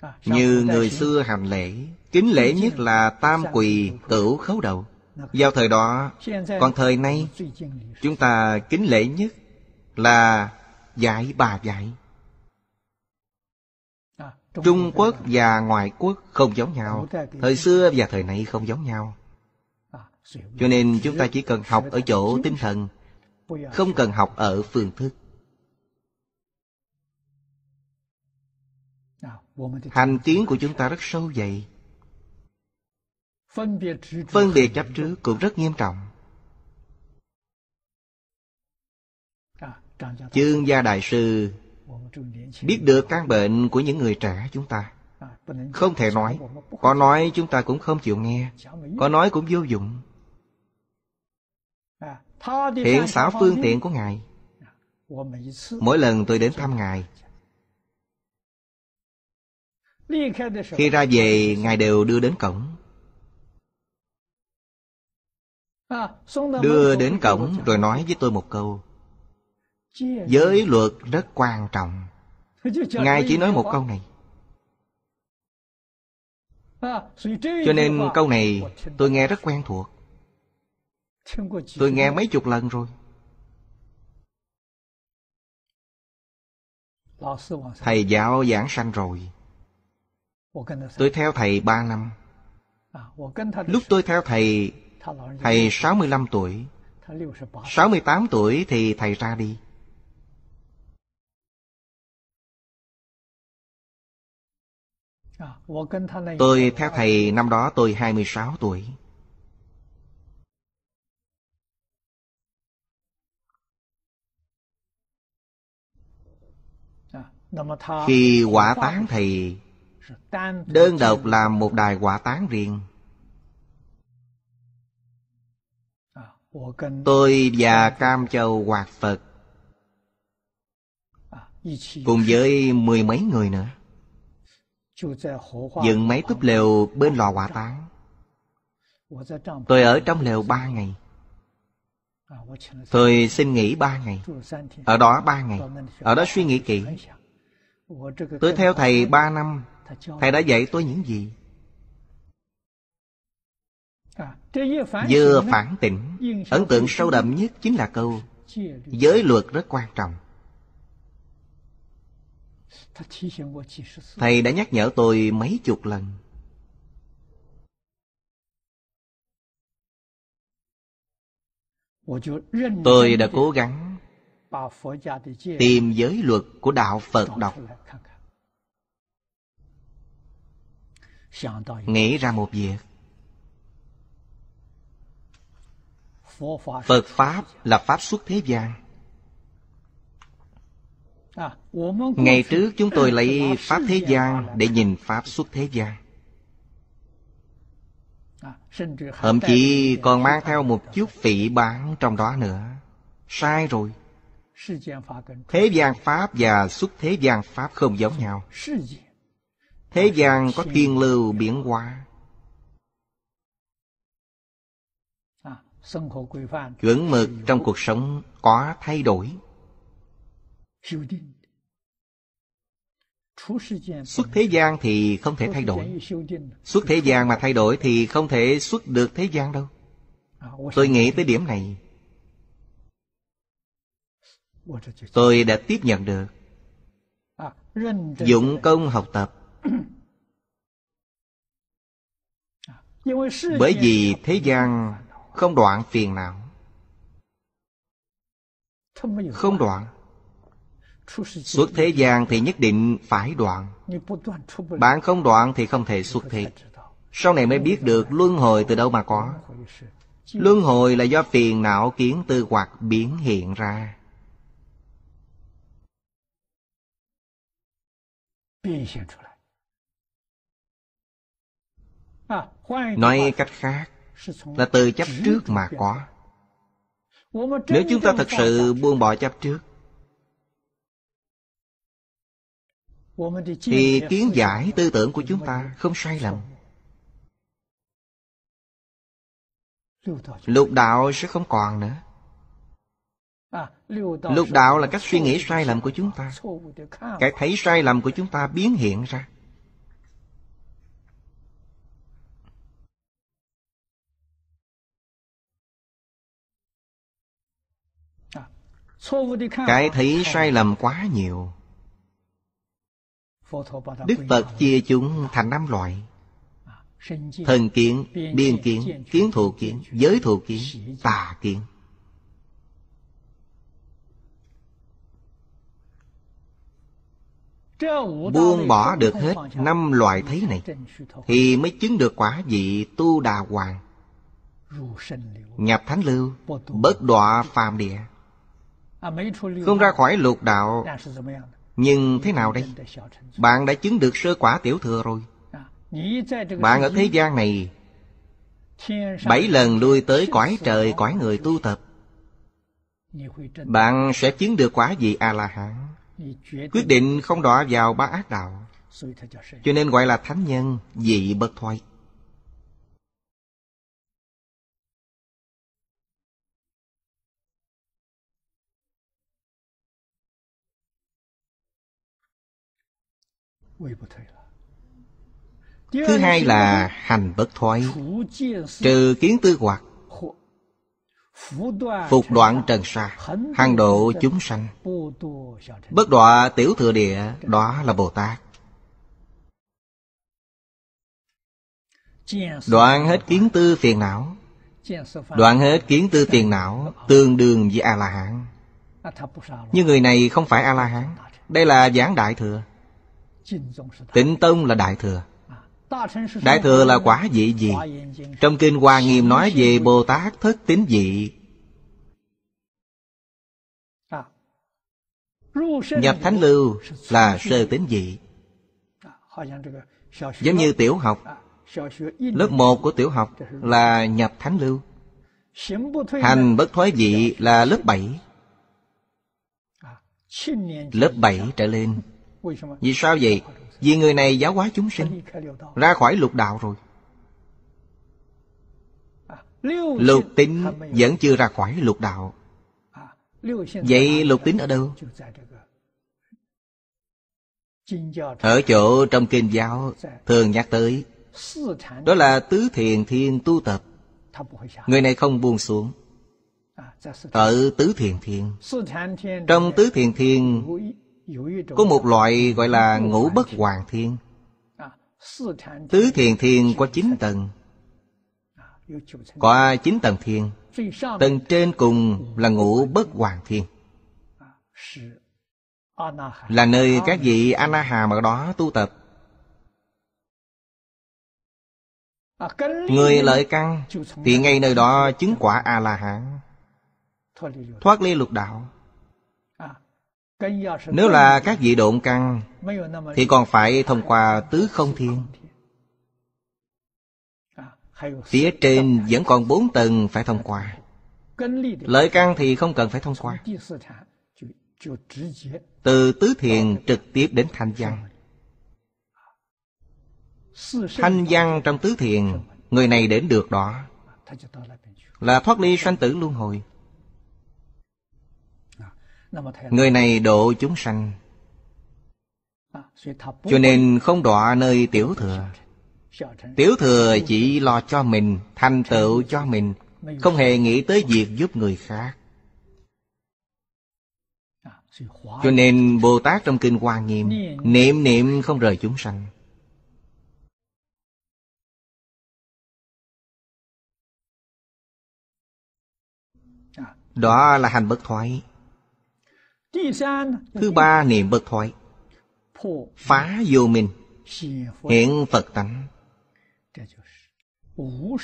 À, như người xưa hành lễ kính lễ nhất là tam quỳ cửu khấu đầu vào thời đó còn thời nay chúng ta kính lễ nhất là dạy bà dạy à, trung quốc và ngoại quốc không giống nhau thời xưa và thời nay không giống nhau à, cho nên chúng ta chỉ cần học ở chỗ tinh thần không cần học ở phương thức Hành tiến của chúng ta rất sâu dày Phân biệt chấp trước cũng rất nghiêm trọng à, Chương gia đại sư biết được căn bệnh của những người trẻ chúng ta à, không thể nói có nói chúng ta cũng không chịu nghe có nói cũng vô dụng à, hiện xã phương tiện của ngài mỗi lần tôi đến thăm ngài khi ra về Ngài đều đưa đến cổng Đưa đến cổng rồi nói với tôi một câu Giới luật rất quan trọng Ngài chỉ nói một câu này Cho nên câu này tôi nghe rất quen thuộc Tôi nghe mấy chục lần rồi Thầy giáo giảng sanh rồi Tôi theo thầy 3 năm à, Lúc tôi theo thầy Thầy 65 tuổi 68 tuổi thì thầy ra đi à, Tôi theo thầy năm đó tôi 26 tuổi à, Khi quả tán thầy Đơn độc làm một đài quả tán riêng Tôi và Cam Châu Hoạt Phật Cùng với mười mấy người nữa Dựng mấy túp lều bên lò hỏa táng Tôi ở trong lều ba ngày Tôi xin nghỉ ba ngày Ở đó ba ngày Ở đó suy nghĩ kỹ Tôi theo thầy ba năm Thầy đã dạy tôi những gì? À, Vừa phản tỉnh Ấn tượng sâu đậm nhất chính là câu Giới luật rất quan trọng Thầy đã nhắc nhở tôi mấy chục lần Tôi đã cố gắng tìm giới luật của Đạo Phật đọc nghĩ ra một việc phật pháp là pháp xuất thế gian ngày trước chúng tôi lấy pháp thế gian để nhìn pháp xuất thế gian thậm chí còn mang theo một chút phỉ bán trong đó nữa sai rồi thế gian pháp và xuất thế gian pháp không giống nhau Thế gian có thiên lưu biển hoa Chuẩn mực trong cuộc sống có thay đổi Xuất thế gian thì không thể thay đổi Xuất thế gian mà thay đổi thì không thể xuất được thế gian đâu Tôi nghĩ tới điểm này Tôi đã tiếp nhận được Dụng công học tập bởi vì thế gian không đoạn phiền não Không đoạn Xuất thế gian thì nhất định phải đoạn Bạn không đoạn thì không thể xuất thế Sau này mới biết được luân hồi từ đâu mà có Luân hồi là do phiền não kiến tư hoặc biến hiện ra nói cách khác là từ chấp trước mà có nếu chúng ta thật sự buông bỏ chấp trước thì kiến giải tư tưởng của chúng ta không sai lầm lục đạo sẽ không còn nữa lục đạo là cách suy nghĩ sai lầm của chúng ta cái thấy sai lầm của chúng ta biến hiện ra cái thấy sai lầm quá nhiều đức phật chia chúng thành năm loại thần kiến biên kiến kiến thụ kiến giới thụ kiến tà kiến buông bỏ được hết năm loại thấy này thì mới chứng được quả vị tu đà hoàng nhập thánh lưu bất đọa phàm địa À, không ra khỏi lục đạo Nhưng thế nào đây? Bạn đã chứng được sơ quả tiểu thừa rồi à, Bạn ở thế gian này Bảy lần lui tới cõi trời cõi người tu tập Bạn sẽ chứng được quả vị A-la-hán Quyết định không đọa vào ba ác đạo Cho nên gọi là thánh nhân vị bất thoại Thứ hai là hành bất thoái Trừ kiến tư hoạt Phục đoạn trần sa Hàng độ chúng sanh Bất đọa tiểu thừa địa Đó là Bồ Tát Đoạn hết kiến tư phiền não Đoạn hết kiến tư phiền não Tương đương với A-la-hán Nhưng người này không phải A-la-hán Đây là giảng đại thừa Tịnh tông là đại thừa Đại thừa là quả vị gì? Trong kinh Hoa Nghiêm nói về Bồ Tát thất tính vị. Nhập thánh lưu là sơ tính vị. Giống như tiểu học, lớp 1 của tiểu học là nhập thánh lưu. Hành bất thoái vị là lớp 7. Lớp 7 trở lên vì sao vậy? Vì người này giáo hóa chúng sinh Ra khỏi lục đạo rồi Lục tính vẫn chưa ra khỏi lục đạo Vậy lục tính ở đâu? Ở chỗ trong kinh giáo thường nhắc tới Đó là tứ thiền thiên tu tập Người này không buông xuống Ở tứ thiền thiên Trong tứ thiền thiên có một loại gọi là ngũ bất hoàng thiên Tứ thiền thiên có 9 tầng Có 9 tầng thiên Tầng trên cùng là ngũ bất hoàng thiên Là nơi các vị Anaham ở đó tu tập Người lợi căn Thì ngay nơi đó chứng quả A-la-hán Thoát ly lục đạo nếu là các vị độn căn Thì còn phải thông qua tứ không thiên Phía trên vẫn còn bốn tầng phải thông qua Lợi căn thì không cần phải thông qua Từ tứ thiền trực tiếp đến thanh văn Thanh văn trong tứ thiền Người này đến được đó Là thoát ly sanh tử luân hồi Người này độ chúng sanh à, Cho nên không đọa nơi tiểu thừa Tiểu thừa chỉ lo cho mình Thành tựu cho mình Không hề nghĩ tới việc giúp người khác à, Cho nên Bồ Tát trong Kinh Hoa Nghiêm Niệm niệm không rời chúng sanh à. Đó là hành bất thoái Thứ ba niệm bất thoại Phá vô minh Hiện Phật tánh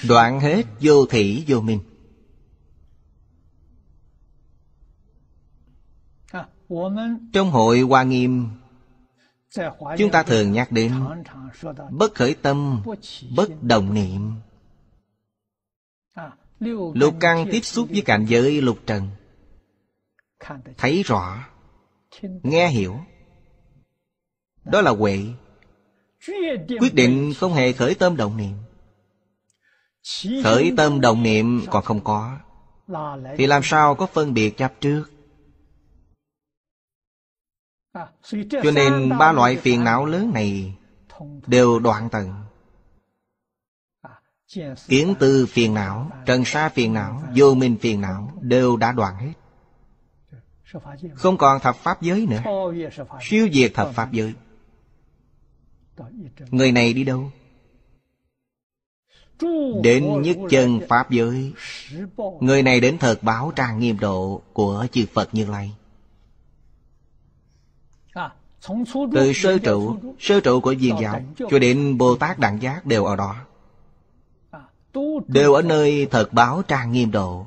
Đoạn hết vô thị vô minh Trong hội Hoa Nghiêm Chúng ta thường nhắc đến Bất khởi tâm Bất đồng niệm Lục căn tiếp xúc với cảnh giới lục trần thấy rõ nghe hiểu đó là huệ quyết định không hề khởi tâm động niệm khởi tâm động niệm còn không có thì làm sao có phân biệt chấp trước cho nên ba loại phiền não lớn này đều đoạn tận kiến tư phiền não trần sa phiền não vô minh phiền não đều đã đoạn hết không còn thập pháp giới nữa Siêu diệt thập pháp giới Người này đi đâu? Đến nhất chân Pháp giới Người này đến thật báo trang nghiêm độ Của chư Phật Như Lai Từ sơ trụ Sơ trụ của Diên giáo Cho đến Bồ Tát Đẳng Giác đều ở đó Đều ở nơi thật báo trang nghiêm độ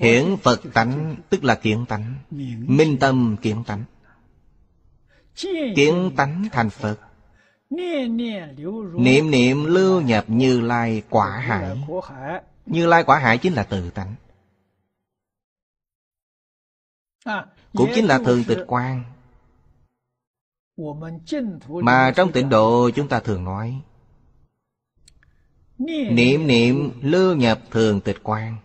Hiển Phật tánh tức là kiện tánh Minh tâm kiện tánh Kiến tánh thành Phật Niệm niệm lưu nhập như lai quả hải Như lai quả hải chính là từ tánh Cũng chính là thường tịch quan Mà trong tịnh độ chúng ta thường nói Niệm niệm lưu nhập thường tịch quan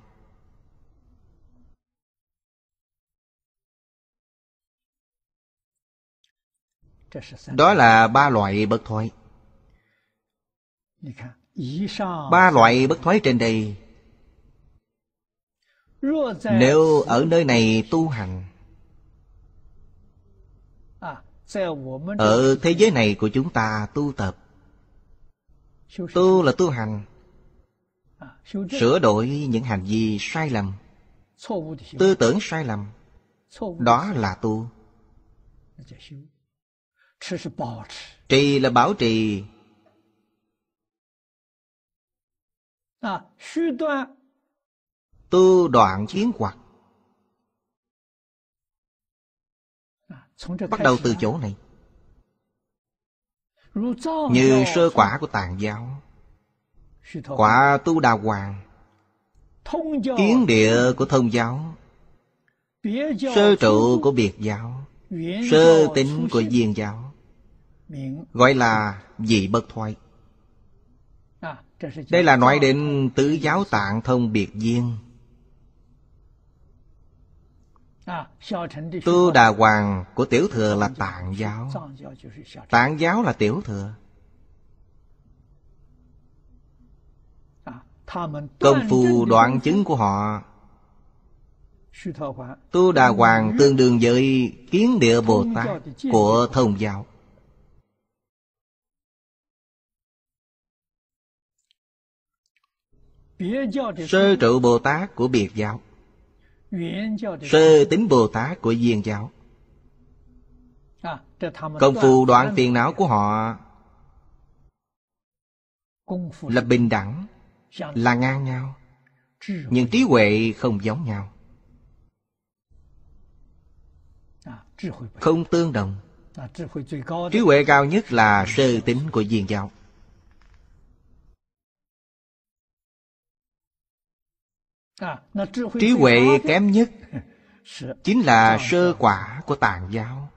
Đó là ba loại bất thoái Ba loại bất thoái trên đây Nếu ở nơi này tu hành Ở thế giới này của chúng ta tu tập Tu là tu hành Sửa đổi những hành vi sai lầm Tư tưởng sai lầm Đó là tu trì là bảo trì tu đoạn chiến hoặc bắt đầu từ chỗ này như sơ quả của tàn giáo quả tu đà hoàng kiến địa của thông giáo sơ trụ của biệt giáo sơ tính của viên giáo gọi là vị bất thoại à, đây là nói đến tứ giáo tạng thông biệt viên à, Tư Đà Hoàng của Tiểu Thừa là Tạng Giáo Tạng Giáo là Tiểu Thừa à, Công phu đoạn chứng của họ Tư Đà Hoàng tương đương với Kiến Địa Bồ Tát của Thông Giáo Sơ trụ Bồ Tát của biệt giáo Sơ tính Bồ Tát của viên giáo à, Công phu đoạn phiền não của họ Là bình đẳng Là ngang nhau Nhưng trí huệ không giống nhau à, Không tương đồng à, Trí huệ cao nhất là sơ tính của viên giáo À, trí huệ kém nhất chính là sơ quả của tàn giáo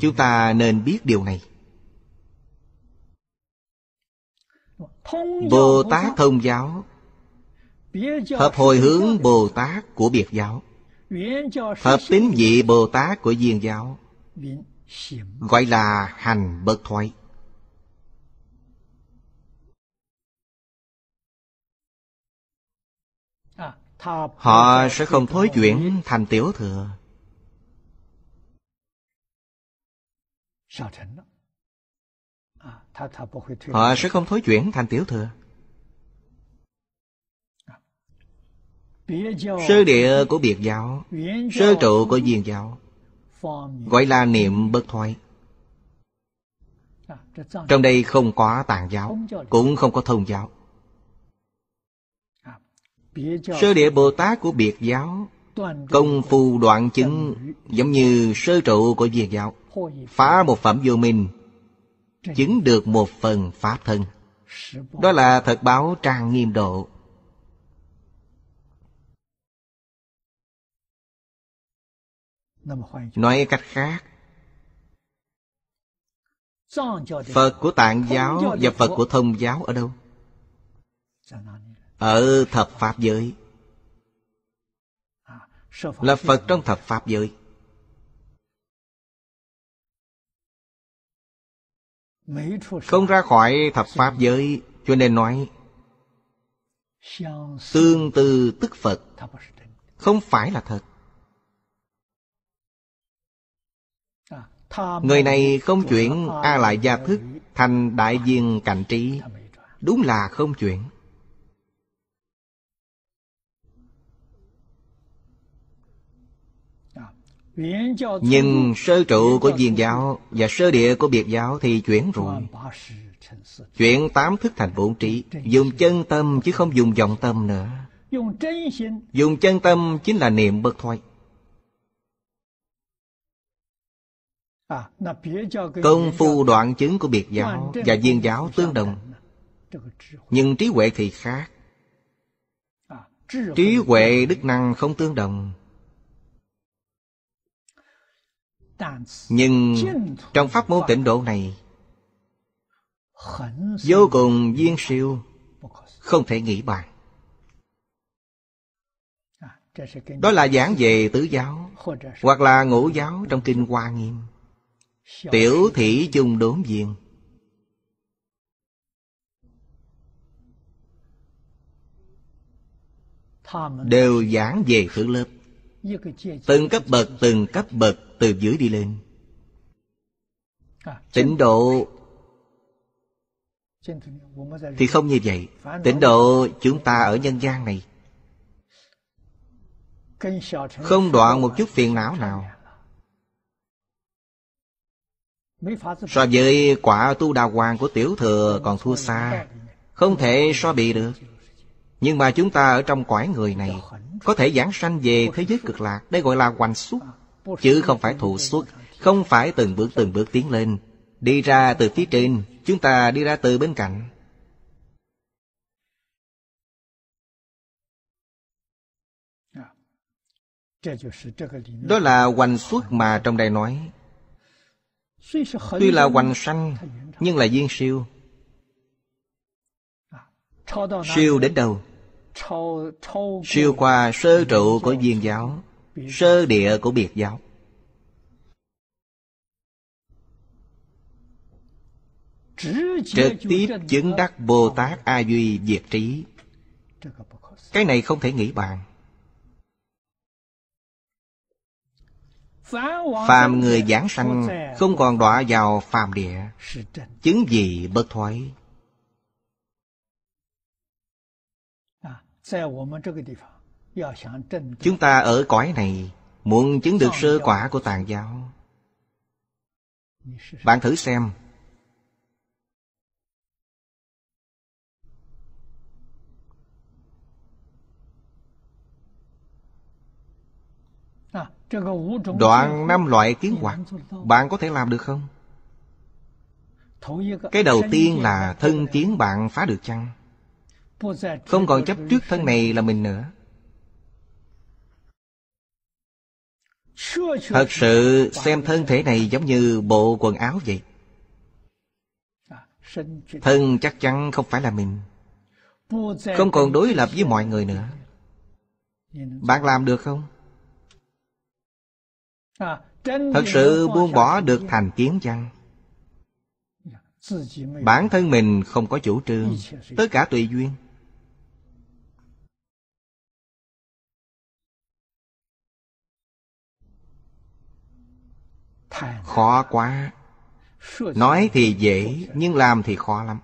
chúng ta nên biết điều này bồ tát thông giáo hợp hồi hướng bồ tát của biệt giáo hợp tín vị bồ tát của diên giáo gọi là hành bất thoái họ sẽ không thối chuyển thành tiểu thừa họ sẽ không thối chuyển thành tiểu thừa sơ địa của biệt giáo sơ trụ của viên giáo gọi là niệm bất thoái trong đây không có tàn giáo cũng không có thông giáo sơ địa bồ tát của biệt giáo công phu đoạn chứng giống như sơ trụ của diệt giáo phá một phẩm vô minh chứng được một phần pháp thân đó là thật báo trang nghiêm độ nói cách khác phật của tạng giáo và phật của thông giáo ở đâu ở thập pháp giới à, là phật trong thập pháp giới không ra khỏi thập pháp giới cho nên nói tương tư tức phật không phải là thật Người này không chuyển A Lại Gia Thức thành đại viên cảnh trí. Đúng là không chuyển. Nhưng sơ trụ của viên giáo và sơ địa của biệt giáo thì chuyển rồi. Chuyển tám thức thành bốn trí, dùng chân tâm chứ không dùng vọng tâm nữa. Dùng chân tâm chính là niệm bất thoại. Công phu đoạn chứng của biệt giáo và viên giáo tương đồng Nhưng trí huệ thì khác à, Trí huệ đức năng không tương đồng Nhưng trong pháp môn tịnh độ này Vô cùng viên siêu Không thể nghĩ bàn à, Đó là giảng về tứ giáo Hoặc là ngũ giáo trong kinh Hoa Nghiêm Tiểu thị chung đốn viên Đều giảng về thử lớp Từng cấp bậc từng cấp bậc từ dưới đi lên Tịnh độ Thì không như vậy Tịnh độ chúng ta ở nhân gian này Không đoạn một chút phiền não nào So với quả tu đào hoàng của tiểu thừa còn thua xa Không thể so bị được Nhưng mà chúng ta ở trong cõi người này Có thể giảng sanh về thế giới cực lạc Đây gọi là hoành xuất à, Chứ không phải thụ xuất Không phải từng bước từng bước tiến lên Đi ra từ phía trên Chúng ta đi ra từ bên cạnh à, Đó là hoành xuất mà trong đây nói Tuy là hoành sanh Nhưng là viên siêu Siêu đến đâu Siêu qua sơ trụ của viên giáo Sơ địa của biệt giáo Trực tiếp chứng đắc Bồ Tát A Duy diệt trí Cái này không thể nghĩ bàn phàm người giảng sanh không còn đọa vào phàm địa chứng gì bất thoái chúng ta ở cõi này muốn chứng được sơ quả của tàn giáo bạn thử xem Đoạn năm loại kiến hoạt Bạn có thể làm được không? Cái đầu tiên là thân kiến bạn phá được chăng? Không còn chấp trước thân này là mình nữa Thật sự xem thân thể này giống như bộ quần áo vậy à, Thân chắc chắn không phải là mình Không còn đối lập với mọi người nữa Bạn làm được không? thật sự buông bỏ được thành kiến chăng bản thân mình không có chủ trương tất cả tùy duyên khó quá nói thì dễ nhưng làm thì khó lắm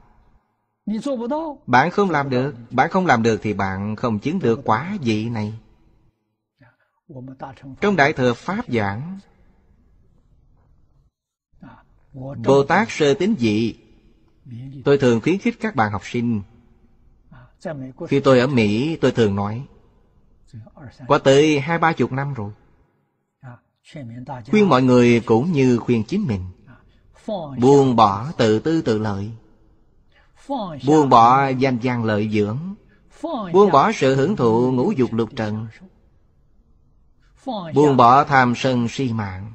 bạn không làm được bạn không làm được thì bạn không chứng được quả vị này trong Đại Thừa Pháp giảng Bồ Tát Sơ Tín Dị Tôi thường khuyến khích các bạn học sinh Khi tôi ở Mỹ tôi thường nói Qua tới hai ba chục năm rồi Khuyên mọi người cũng như khuyên chính mình Buông bỏ tự tư tự lợi Buông bỏ danh gian lợi dưỡng Buông bỏ sự hưởng thụ ngũ dục lục trần buông bỏ tham sân si mạng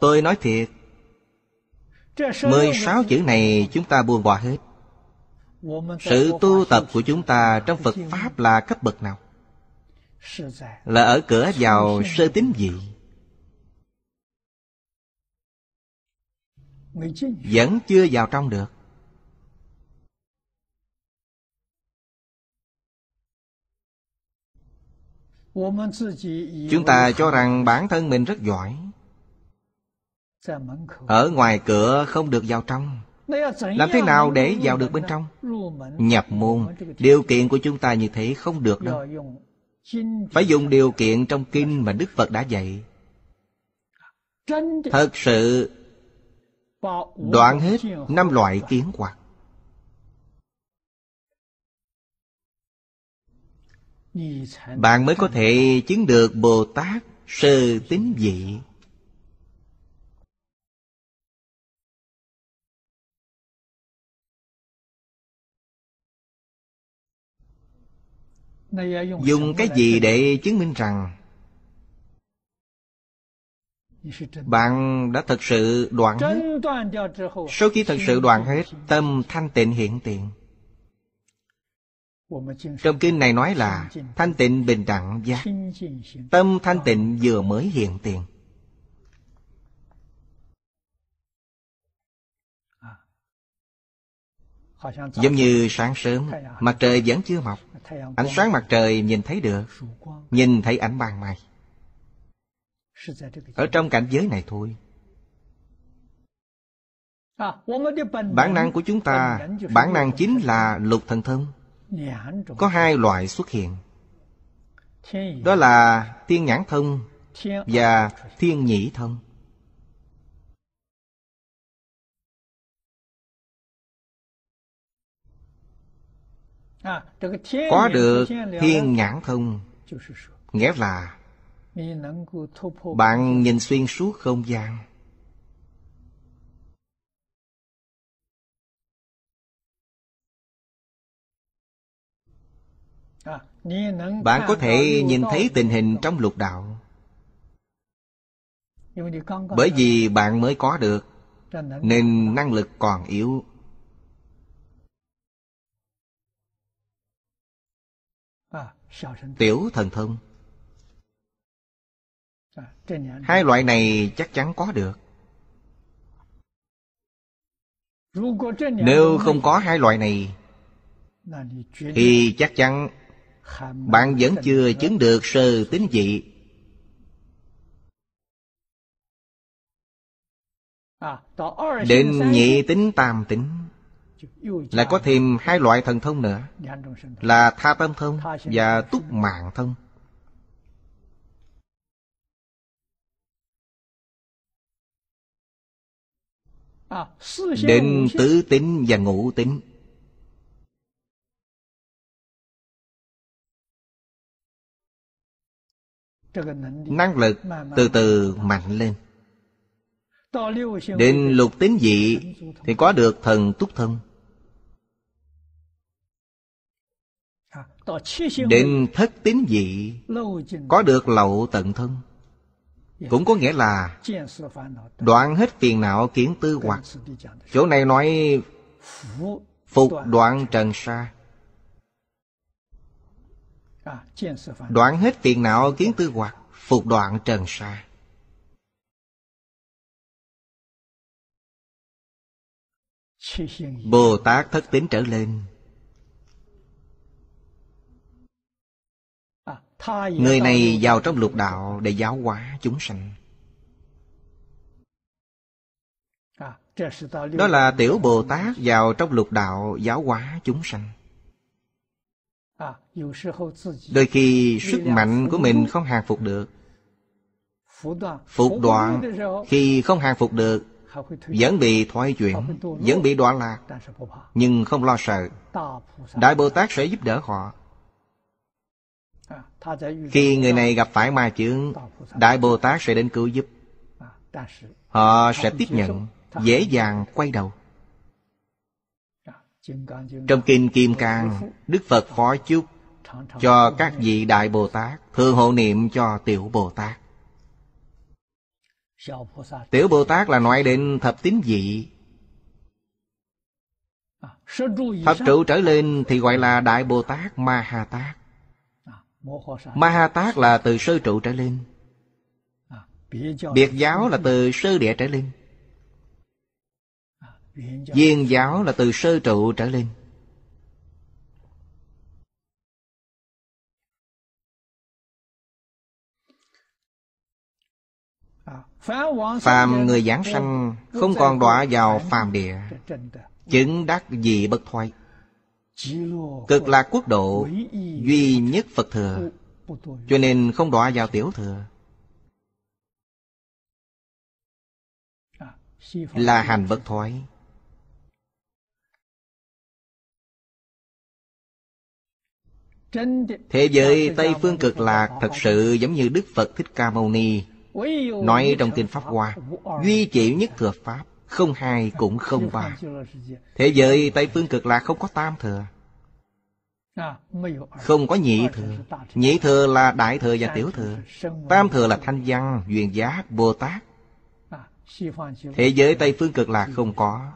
tôi nói thiệt mười sáu chữ này chúng ta buông bỏ hết sự tu tập của chúng ta trong phật pháp là cấp bậc nào là ở cửa vào sơ tín gì vẫn chưa vào trong được chúng ta cho rằng bản thân mình rất giỏi ở ngoài cửa không được vào trong làm thế nào để vào được bên trong nhập môn điều kiện của chúng ta như thế không được đâu phải dùng điều kiện trong kinh mà đức phật đã dạy thật sự đoạn hết năm loại kiến hoặc bạn mới có thể chứng được bồ tát sơ tín vị dùng cái gì để chứng minh rằng bạn đã thật sự đoạn hết sau khi thật sự đoạn hết tâm thanh tịnh hiện tiện trong kinh này nói là Thanh tịnh bình đẳng giác Tâm thanh tịnh vừa mới hiện tiền Giống như sáng sớm Mặt trời vẫn chưa mọc Ánh sáng mặt trời nhìn thấy được Nhìn thấy ánh ban mai Ở trong cảnh giới này thôi à, Bản năng của chúng ta Bản năng chính là lục thần thông có hai loại xuất hiện đó là thiên nhãn thông và thiên nhĩ thông à, có được thiên nhãn thông nghĩa là bạn nhìn xuyên suốt không gian bạn có thể nhìn thấy tình hình trong lục đạo bởi vì bạn mới có được nên năng lực còn yếu tiểu thần thông hai loại này chắc chắn có được nếu không có hai loại này thì chắc chắn bạn vẫn chưa chứng được sơ tính dị đến nhị tính tam tính lại có thêm hai loại thần thông nữa là tha tâm thông và túc mạng thông đến tứ tính và ngũ tính năng lực từ từ mạnh lên đến lục tín dị thì có được thần túc thân à, đến thất tín dị có được lậu tận thân dạ. cũng có nghĩa là đoạn hết phiền não kiến tư hoặc chỗ này nói phục đoạn trần sa À, đoạn hết tiền não kiến tư hoạt Phục đoạn trần sa Bồ Tát thất tính trở lên à, Người này vào trong lục đạo để giáo hóa chúng sanh à, Đó là tiểu Bồ Tát vào trong lục đạo giáo hóa chúng sanh đôi khi sức mạnh của mình không hàng phục được phục đoạn khi không hàng phục được vẫn bị thoái chuyển vẫn bị đoạn lạc nhưng không lo sợ đại bồ tát sẽ giúp đỡ họ khi người này gặp phải ma chướng đại bồ tát sẽ đến cứu giúp họ sẽ tiếp nhận dễ dàng quay đầu trong Kinh Kim Cang Đức Phật phó chúc Cho các vị Đại Bồ Tát Thường hộ niệm cho Tiểu Bồ Tát Tiểu Bồ Tát là nói đến thập tín vị Thập trụ trở lên thì gọi là Đại Bồ Tát Ma Ha Tát Ma Ha Tát là từ sơ trụ trở lên Biệt giáo là từ sơ địa trở lên Duyên giáo là từ sơ trụ trở lên Phàm người giảng sanh Không còn đọa vào phàm địa Chứng đắc gì bất thoái Cực lạc quốc độ Duy nhất Phật thừa Cho nên không đọa vào tiểu thừa Là hành bất thoái Thế giới Tây Phương Cực Lạc thật sự giống như Đức Phật Thích Ca Mâu Ni Nói trong Kinh Pháp Hoa Duy chịu nhất thừa Pháp Không hai cũng không ba Thế giới Tây Phương Cực Lạc không có tam thừa Không có nhị thừa Nhị thừa là đại thừa và tiểu thừa Tam thừa là thanh văn, duyên giác, Bồ Tát Thế giới Tây Phương Cực Lạc không có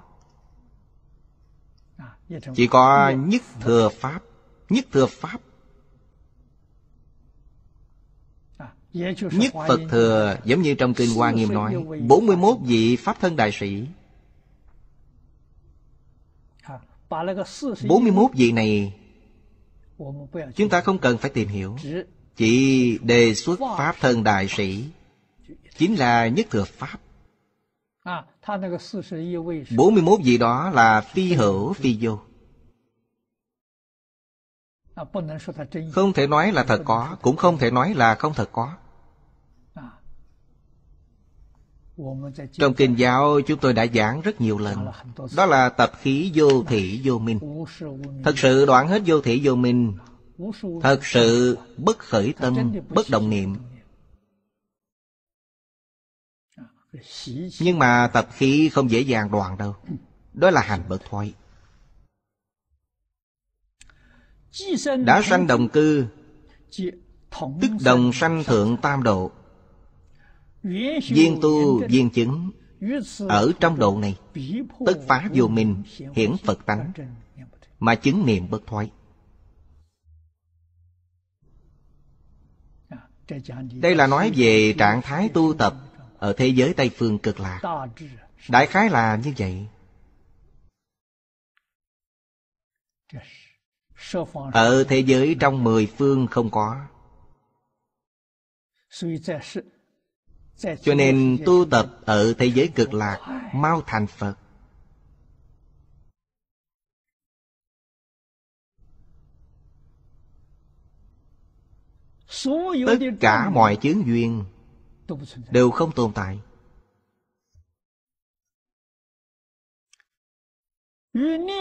Chỉ có nhất thừa Pháp nhất thừa pháp à, Nhất Phật Thừa giống như trong Kinh Hoa Nghiêm nói 41 vị Pháp Thân Đại Sĩ 41 à, vị này Chúng ta không cần phải tìm hiểu Chỉ đề xuất Pháp Thân Đại Sĩ Chính là Nhất Thừa Pháp 41 à, vị đó là phi hữu phi vô không thể nói là thật có cũng không thể nói là không thật có trong kinh giáo chúng tôi đã giảng rất nhiều lần đó là tập khí vô thị vô minh thật sự đoạn hết vô thị vô minh thật sự bất khởi tâm bất động niệm nhưng mà tập khí không dễ dàng đoạn đâu đó là hành bậc thôi đã sanh đồng cư tức đồng sanh thượng tam độ viên tu viên chứng ở trong độ này tức phá vô minh hiển phật tánh mà chứng niệm bất thoái à, đây là nói về trạng thái tu tập ở thế giới tây phương cực lạc đại khái là như vậy ở thế giới trong mười phương không có Cho nên tu tập ở thế giới cực lạc Mau thành Phật Tất cả mọi chướng duyên Đều không tồn tại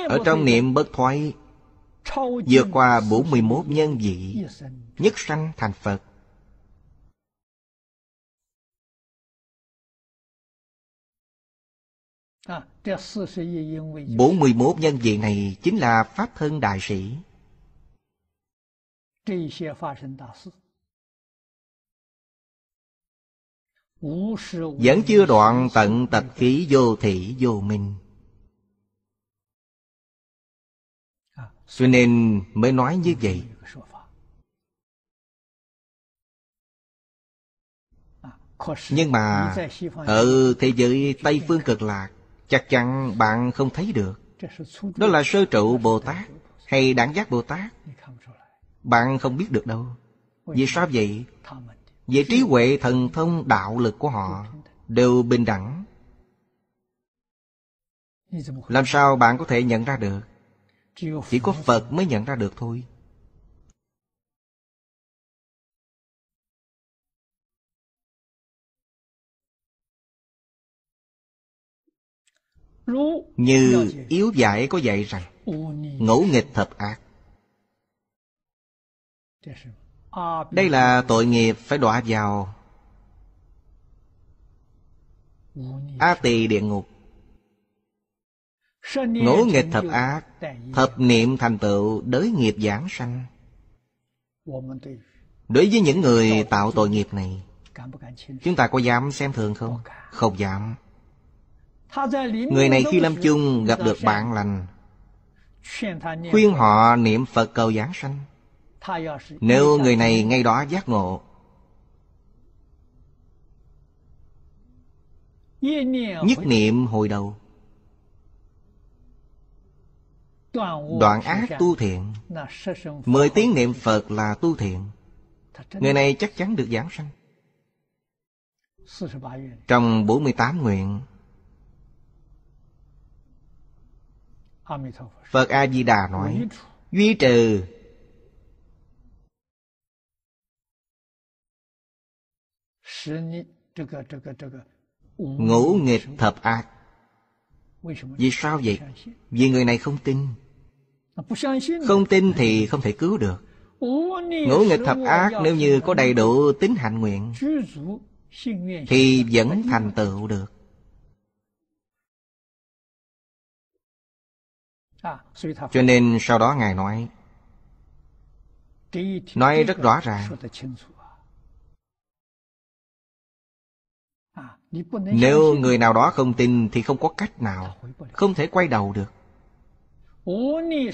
Ở trong niệm bất thoái vượt qua 41 nhân vị nhất sanh thành Phật. Bốn mươi mốt nhân vị này chính là Pháp Thân Đại Sĩ. Vẫn chưa đoạn tận tật khí vô thị vô minh. Cho nên mới nói như vậy Nhưng mà ở thế giới Tây Phương Cực Lạc Chắc chắn bạn không thấy được Đó là sơ trụ Bồ Tát Hay đẳng giác Bồ Tát Bạn không biết được đâu Vì sao vậy? Về trí huệ thần thông đạo lực của họ Đều bình đẳng Làm sao bạn có thể nhận ra được chỉ có phật mới nhận ra được thôi như yếu dạy có dạy rằng ngẫu nghịch thập ác dạ đây là tội nghiệp phải đọa vào a tỳ địa ngục ngũ nghịch thập ác Thập niệm thành tựu đới nghiệp giảng sanh Đối với những người tạo tội nghiệp này Chúng ta có dám xem thường không? Không dám Người này khi lâm chung gặp được bạn lành Khuyên họ niệm Phật cầu giảng sanh Nếu người này ngay đó giác ngộ Nhất niệm hồi đầu Đoạn ác tu thiện Mười tiếng niệm Phật là tu thiện Người này chắc chắn được giảng sanh Trong 48 nguyện Phật A-di-đà nói Duy trừ Ngũ nghịch thập ác Vì sao vậy? Vì người này không tin không tin thì không thể cứu được Ngũ nghịch thập ác nếu như có đầy đủ tính hạnh nguyện Thì vẫn thành tựu được à, Cho nên sau đó Ngài nói Nói rất rõ ràng à, Nếu người nào đó không tin thì không có cách nào Không thể quay đầu được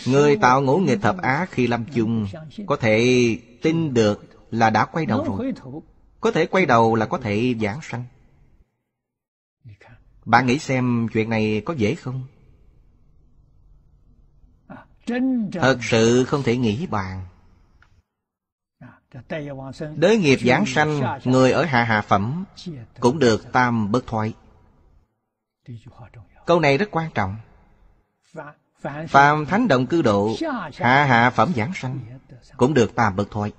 Người tạo ngũ nghịch thập á khi lâm chung Có thể tin được là đã quay đầu rồi Có thể quay đầu là có thể giảng sanh Bạn nghĩ xem chuyện này có dễ không? Thật sự không thể nghĩ bàn Đới nghiệp giảng sanh Người ở hạ hạ phẩm Cũng được tam bất thoái Câu này rất quan trọng phàm thánh động cư độ hạ hạ phẩm giảng sanh cũng được tam bậc thoại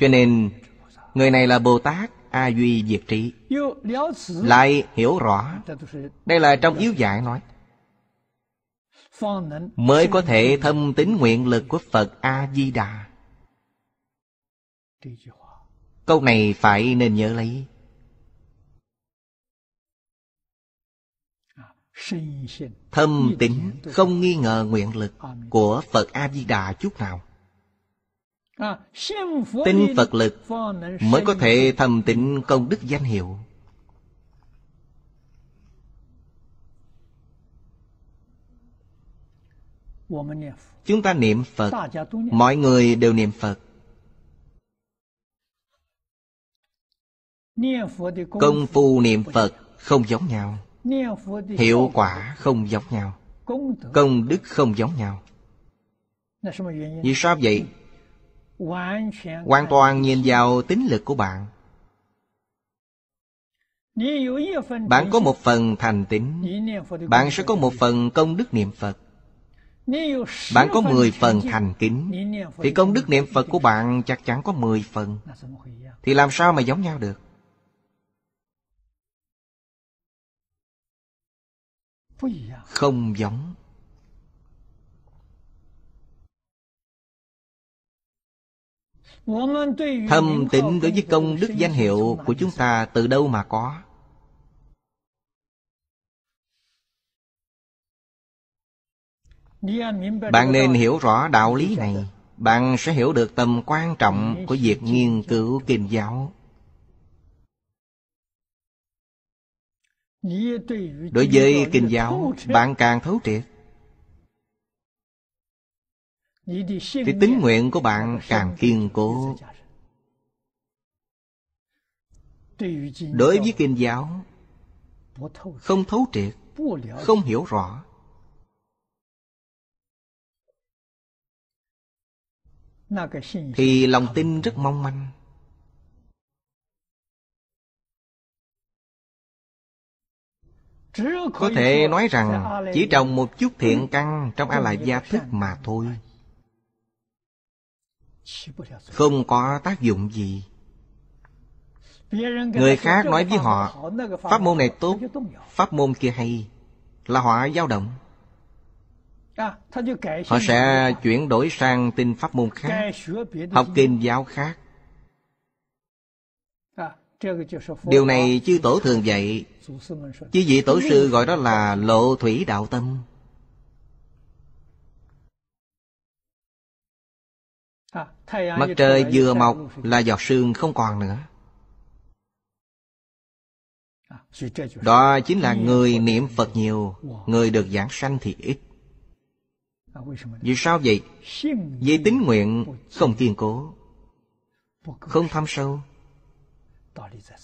cho nên người này là bồ tát a duy diệt trí lại hiểu rõ đây là trong yếu giải nói mới có thể thâm tính nguyện lực của phật a di đà câu này phải nên nhớ lấy thâm tính không nghi ngờ nguyện lực của phật a di đà chút nào à, tin phật lực mới có thể thâm tịnh công đức danh hiệu chúng ta niệm phật mọi người đều niệm phật công phu niệm phật không giống nhau hiệu quả không giống nhau công đức không giống nhau vì sao vậy hoàn toàn nhìn vào tính lực của bạn bạn có một phần thành tín bạn sẽ có một phần công đức niệm phật bạn có 10 phần thành kính Thì công đức niệm Phật của bạn chắc chắn có 10 phần Thì làm sao mà giống nhau được À? không giống thâm tính đối với công đức danh hiệu của chúng ta từ đâu mà có bạn nên hiểu rõ đạo lý này bạn sẽ hiểu được tầm quan trọng của việc nghiên cứu kinh giáo Đối với kinh giáo Bạn càng thấu triệt Thì tính nguyện của bạn càng kiên cố Đối với kinh giáo Không thấu triệt Không hiểu rõ Thì lòng tin rất mong manh Có thể nói rằng chỉ trồng một chút thiện căn trong a la gia thức mà thôi. Không có tác dụng gì. Người khác nói với họ Pháp môn này tốt Pháp môn kia hay Là họ dao động Họ sẽ chuyển đổi sang tin pháp môn khác Học kinh giáo khác Điều này chư tổ thường dạy Chư vị tổ sư gọi đó là lộ thủy đạo tâm à, Mặt trời vừa mọc là giọt sương không còn nữa à, Đó chính là người niệm Phật nhiều Người được giảng sanh thì ít à, Vì sao vậy? Vì tính nguyện không kiên cố Không thâm sâu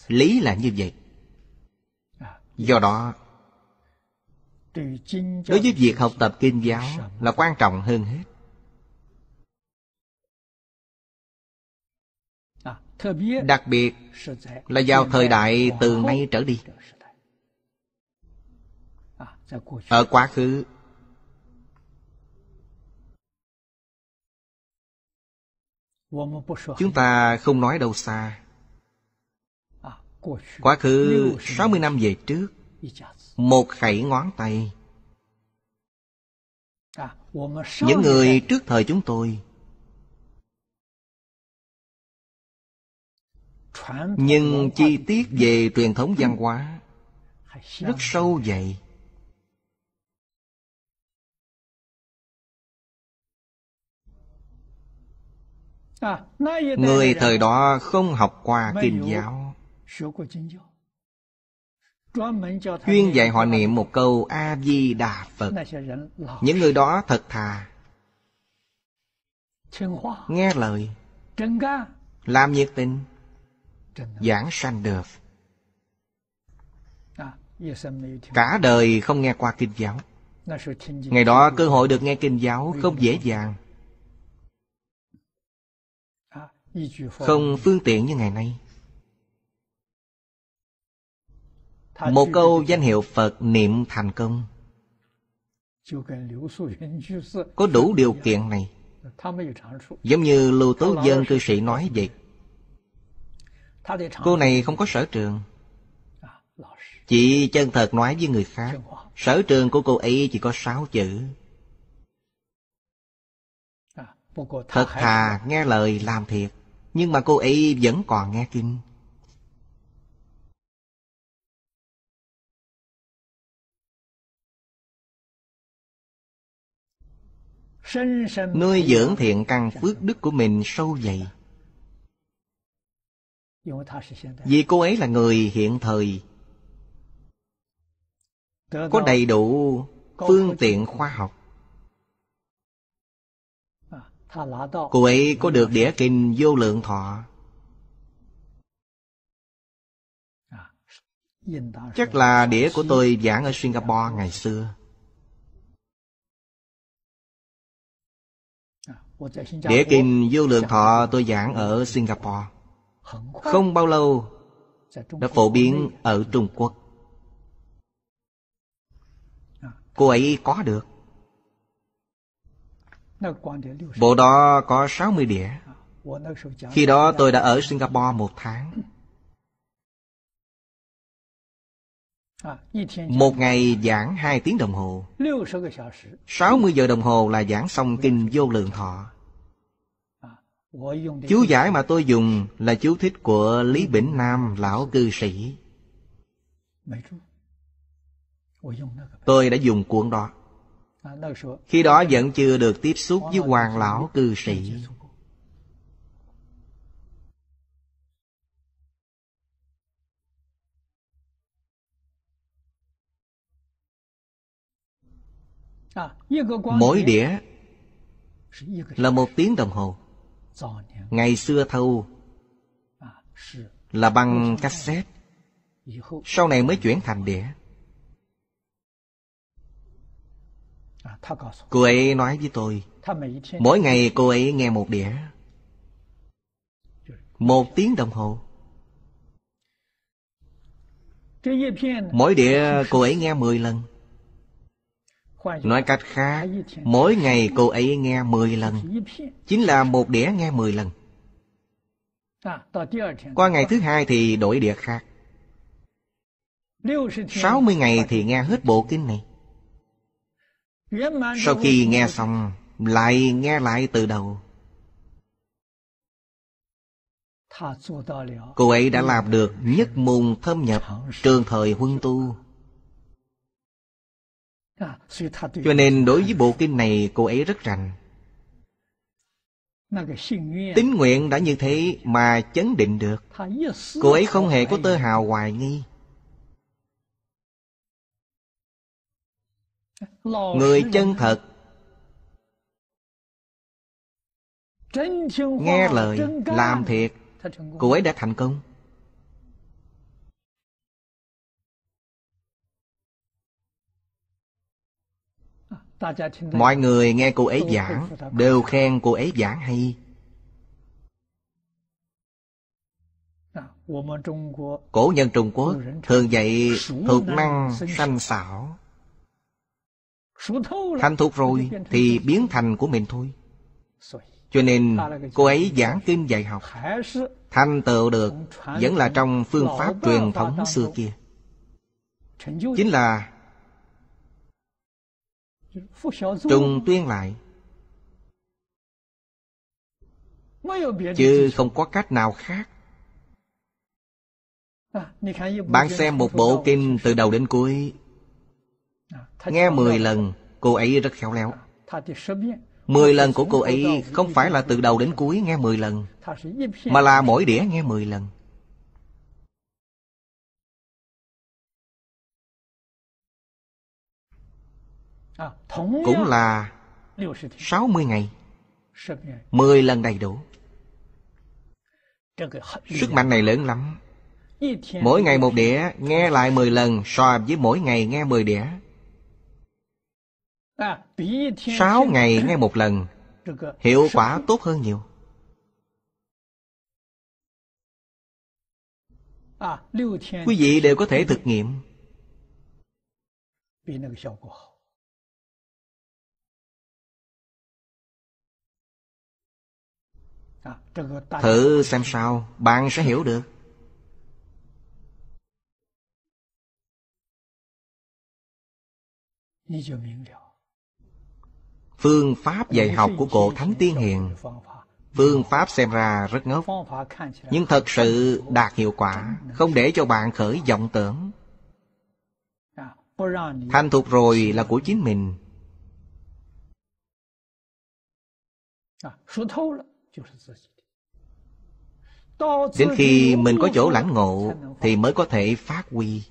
lý là như vậy do đó đối với việc học tập kinh giáo là quan trọng hơn hết đặc biệt là vào thời đại từ nay trở đi ở quá khứ chúng ta không nói đâu xa Quá khứ 60 năm về trước Một khẩy ngón tay à, Những người trước thời chúng tôi Nhưng chi tiết về truyền thống văn hóa Rất sâu dày à, Người thời đó không học qua kinh giáo chuyên dạy họ niệm một câu a di đà phật những người đó thật thà nghe lời làm nhiệt tình giảng sanh được à, cả đời không nghe qua kinh giáo ngày đó cơ hội được nghe kinh giáo không dễ dàng à, không phương tiện như ngày nay Một câu danh hiệu Phật niệm thành công Có đủ điều kiện này Giống như Lưu Tố Dân cư sĩ nói vậy Cô này không có sở trường Chị chân thật nói với người khác Sở trường của cô ấy chỉ có sáu chữ Thật thà nghe lời làm thiệt Nhưng mà cô ấy vẫn còn nghe kinh nuôi dưỡng thiện căn phước đức của mình sâu dày vì cô ấy là người hiện thời có đầy đủ phương tiện khoa học cô ấy có được đĩa kinh vô lượng thọ chắc là đĩa của tôi giảng ở singapore ngày xưa Đĩa Kinh Vô Lượng Thọ tôi giảng ở Singapore Không bao lâu đã phổ biến ở Trung Quốc à. Cô ấy có được Bộ đó có 60 đĩa à. Khi đó tôi đã ở Singapore một tháng Một ngày giảng hai tiếng đồng hồ sáu mươi giờ đồng hồ là giảng xong kinh vô lượng thọ à, Chú giải mà tôi dùng là chú thích của Lý Bỉnh Nam lão cư sĩ Tôi đã dùng cuốn đó à, Khi đó vẫn chưa được tiếp xúc với hoàng lão cư sĩ Mỗi đĩa là một tiếng đồng hồ. Ngày xưa thâu là bằng cassette. Sau này mới chuyển thành đĩa. Cô ấy nói với tôi Mỗi ngày cô ấy nghe một đĩa Một tiếng đồng hồ Mỗi đĩa cô ấy nghe mười lần Nói cách khác, mỗi ngày cô ấy nghe 10 lần, chính là một đĩa nghe 10 lần. Qua ngày thứ hai thì đổi đĩa khác. 60 ngày thì nghe hết bộ kinh này. Sau khi nghe xong, lại nghe lại từ đầu. Cô ấy đã làm được nhất môn thâm nhập trường thời huân tu. À, Cho nên đối với bộ kinh này cô ấy rất rành Tín nguyện đã như thế mà chấn định được Cô ấy không hề có tơ hào hoài nghi Người chân thật Nghe lời, làm thiệt Cô ấy đã thành công Mọi người nghe cô ấy giảng Đều khen cô ấy giảng hay Cổ nhân Trung Quốc thường dạy thuộc năng sanh xảo thành thuộc rồi thì biến thành của mình thôi Cho nên cô ấy giảng kinh dạy học thành tựu được vẫn là trong phương pháp truyền thống xưa kia Chính là Trùng tuyên lại Chứ không có cách nào khác Bạn xem một bộ kinh từ đầu đến cuối Nghe mười lần Cô ấy rất khéo léo Mười lần của cô ấy không phải là từ đầu đến cuối nghe mười lần Mà là mỗi đĩa nghe mười lần À, cũng là 60 ngày. 10 lần đầy đủ. Sức mạnh này lớn lắm. Mỗi ngày một đĩa, nghe lại 10 lần so với mỗi ngày nghe 10 đĩa. 6 à, ngày nghe một lần, hiệu quả tốt hơn nhiều. À, Quý vị đều có thể thực nghiệm Thử xem sao Bạn sẽ hiểu được Phương pháp dạy học của cổ Thánh Tiên Hiền Phương pháp xem ra rất ngốc Nhưng thật sự đạt hiệu quả Không để cho bạn khởi vọng tưởng Thành thục rồi là của chính mình đến khi mình có chỗ lãnh ngộ thì mới có thể phát huy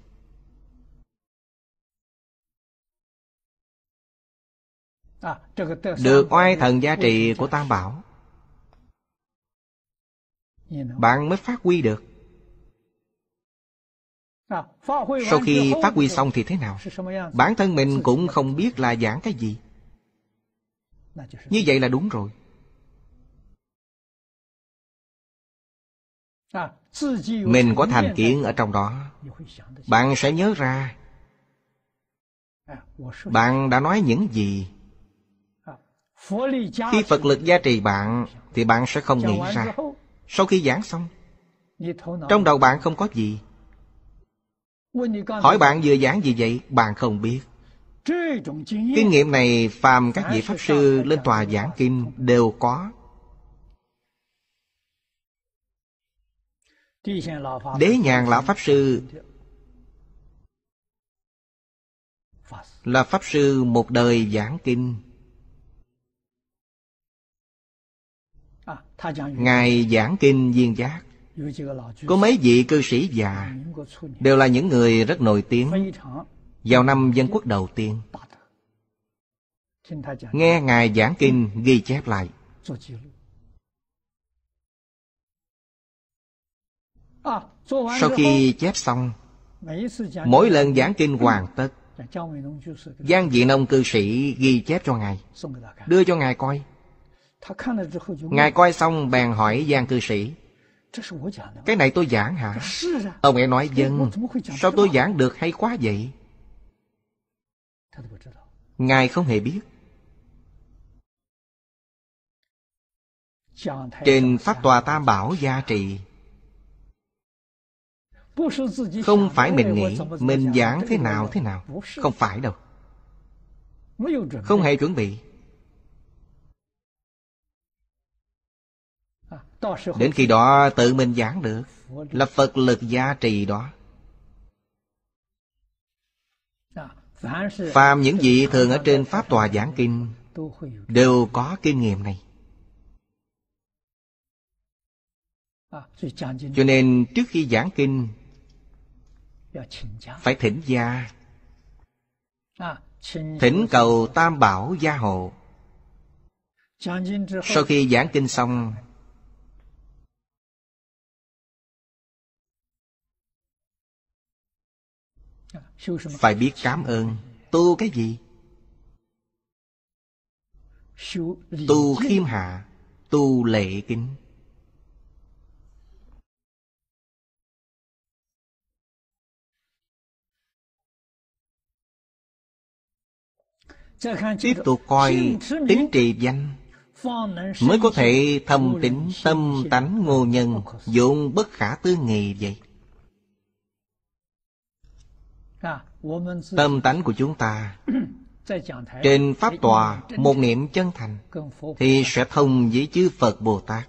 được oai thần gia trị của tam bảo bạn mới phát huy được sau khi phát huy xong thì thế nào bản thân mình cũng không biết là giảng cái gì như vậy là đúng rồi mình có thành kiến ở trong đó bạn sẽ nhớ ra bạn đã nói những gì khi phật lực gia trì bạn thì bạn sẽ không nghĩ ra sau khi giảng xong trong đầu bạn không có gì hỏi bạn vừa giảng gì vậy bạn không biết kinh nghiệm này phàm các vị pháp sư lên tòa giảng kinh đều có Đế nhàn lão Pháp Sư là Pháp Sư một đời giảng kinh. À, Ngài giảng kinh viên giác Có mấy vị cư sĩ già Đều là những người rất nổi tiếng Vào năm dân quốc đầu tiên Nghe Ngài giảng kinh ghi chép lại Sau khi chép xong Mỗi lần giảng kinh hoàn tất Giang vị nông cư sĩ ghi chép cho Ngài Đưa cho Ngài coi Ngài coi xong bèn hỏi Giang cư sĩ Cái này tôi giảng hả? Ông ấy nói dân Sao tôi giảng được hay quá vậy? Ngài không hề biết Trên Pháp Tòa Tam Bảo Gia Trị không phải mình nghĩ Mình giảng thế nào thế nào Không phải đâu Không hề chuẩn bị Đến khi đó tự mình giảng được Là Phật lực gia trì đó Phàm những gì thường ở trên Pháp Tòa Giảng Kinh Đều có kinh nghiệm này Cho nên trước khi giảng kinh phải thỉnh gia à, thỉnh cầu tam bảo gia hộ sau khi giảng kinh xong à, phải biết cảm ơn tu cái gì tu khiêm hạ tu lệ kính tiếp tục coi tính trì danh mới có thể thâm tính tâm tánh ngô nhân dụng bất khả tư nghị vậy tâm tánh của chúng ta trên pháp tòa một niệm chân thành thì sẽ thông với chư phật bồ tát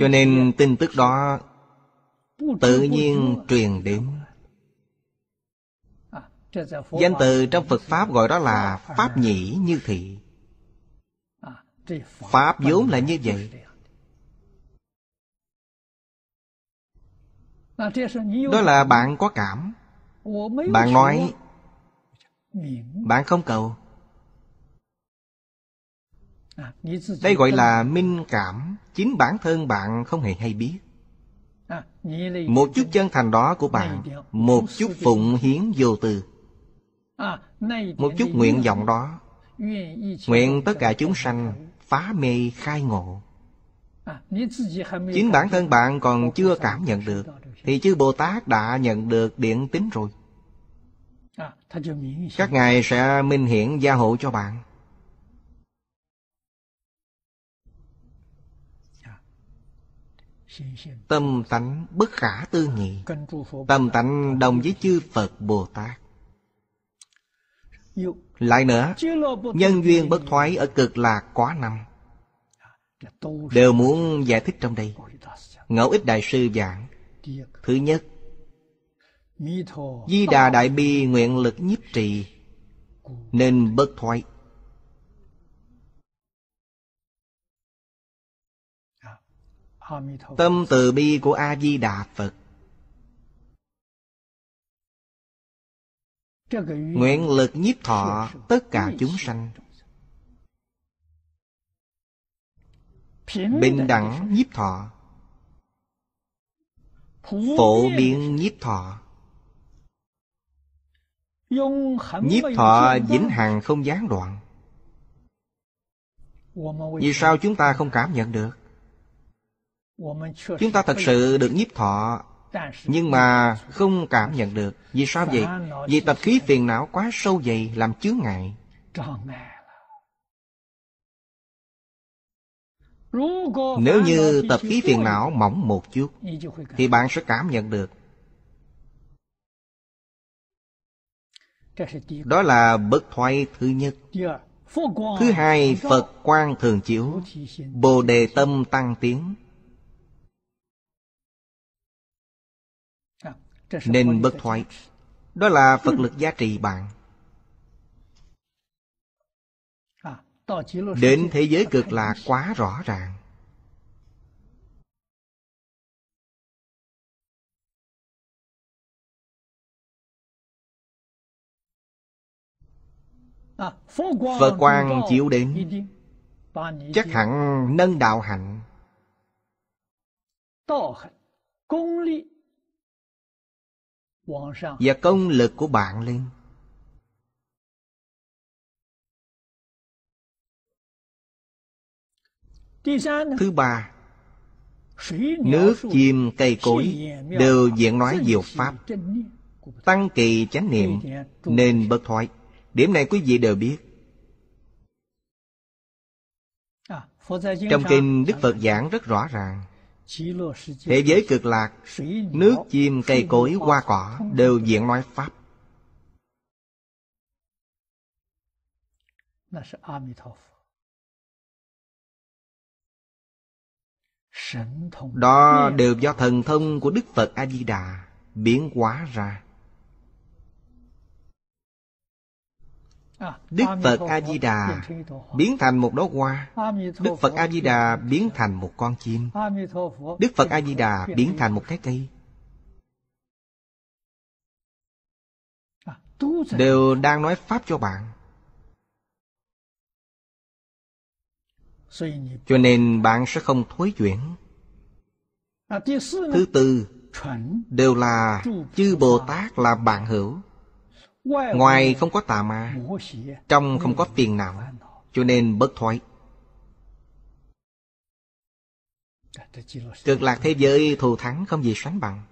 cho nên tin tức đó tự nhiên truyền đến Danh từ trong Phật Pháp gọi đó là Pháp nhĩ như thị Pháp vốn là như vậy Đó là bạn có cảm Bạn nói Bạn không cầu Đây gọi là minh cảm Chính bản thân bạn không hề hay biết Một chút chân thành đó của bạn Một chút phụng hiến vô từ À, Một chút nguyện vọng đó Nguyện tất cả chúng sanh phá mê khai ngộ à, Chính bản thân bạn còn chưa cảm nhận được Thì chư Bồ Tát đã nhận được điện tín rồi à, Các ngài sẽ minh hiển gia hộ cho bạn Tâm tánh bất khả tư nghị Tâm tánh đồng với chư Phật Bồ Tát lại nữa Nhân duyên bất thoái ở cực lạc quá năm Đều muốn giải thích trong đây Ngẫu ích đại sư giảng Thứ nhất Di đà đại bi nguyện lực nhiếp trì Nên bất thoái Tâm từ bi của A-di-đà Phật Nguyện lực nhiếp thọ tất cả chúng sanh Bình đẳng nhiếp thọ Phổ biến nhiếp thọ Nhiếp thọ vĩnh hằng không gián đoạn Vì sao chúng ta không cảm nhận được Chúng ta thật sự được nhiếp thọ nhưng mà không cảm nhận được vì sao vậy vì tập khí phiền não quá sâu dày làm chướng ngại nếu như tập khí phiền não mỏng một chút thì bạn sẽ cảm nhận được đó là bậc thoại thứ nhất thứ hai phật quan thường chiếu bồ đề tâm tăng tiến nên bất thoái đó là phật lực giá trị bạn đến thế giới cực là quá rõ ràng Phật quang chiếu đến Chắc hẳn nâng đạo hạnh và công lực của bạn lên thứ ba nước chim cây cối đều diện nói diệu pháp tăng kỳ chánh niệm nên bất thoái điểm này quý vị đều biết trong kinh đức phật giảng rất rõ ràng Thế giới cực lạc Nước chim cây cối hoa cỏ Đều diện nói Pháp Đó đều do thần thông của Đức Phật A-di-đà Biến hóa ra Đức Phật A-di-đà biến thành một đóa hoa. Đức Phật A-di-đà biến thành một con chim. Đức Phật A-di-đà biến thành một cái cây. À, đều đang nói Pháp cho bạn. Cho nên bạn sẽ không thối chuyển. À, Thứ tư, đều là chư Bồ Tát là bạn hữu ngoài không có tà ma trong không có tiền não cho nên bất thoái cực lạc thế giới thù thắng không gì sánh bằng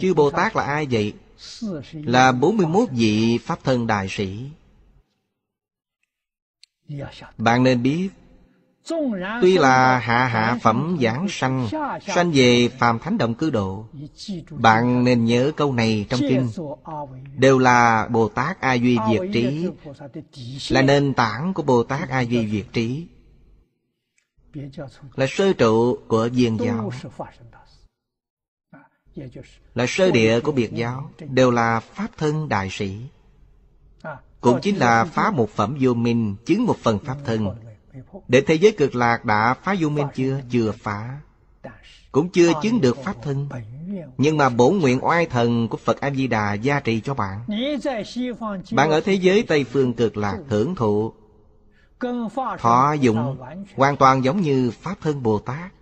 chư bồ tát là ai vậy là 41 vị pháp thân đại sĩ bạn nên biết Tuy là hạ hạ phẩm giảng sanh Sanh về phàm thánh động cư độ Bạn nên nhớ câu này trong kinh Đều là Bồ Tát A Duy Việt Trí Là nền tảng của Bồ Tát A Duy Việt Trí Là sơ trụ của Diền giáo à, Là sơ địa của biệt giáo Đều là Pháp thân đại sĩ à, Cũng chính là phá một phẩm vô minh Chứng một phần Pháp thân để thế giới cực lạc đã phá vô minh chưa? Chưa phá Cũng chưa chứng được Pháp thân Nhưng mà bổn nguyện oai thần của Phật A-di-đà gia trì cho bạn Bạn ở thế giới Tây Phương cực lạc hưởng thụ Thọ dụng hoàn toàn giống như Pháp thân Bồ Tát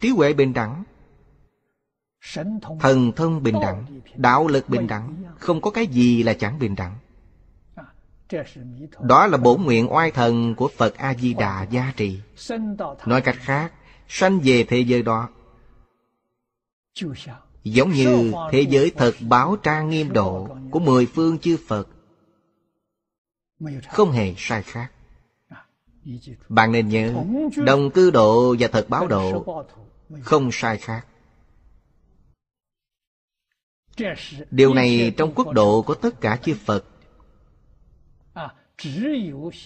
Trí huệ bình đẳng Thần thân bình đẳng Đạo lực bình đẳng Không có cái gì là chẳng bình đẳng đó là bổ nguyện oai thần của Phật A-di-đà gia trì Nói cách khác, sanh về thế giới đó Giống như thế giới thật báo trang nghiêm độ của mười phương chư Phật Không hề sai khác Bạn nên nhớ, đồng cư độ và thật báo độ Không sai khác Điều này trong quốc độ của tất cả chư Phật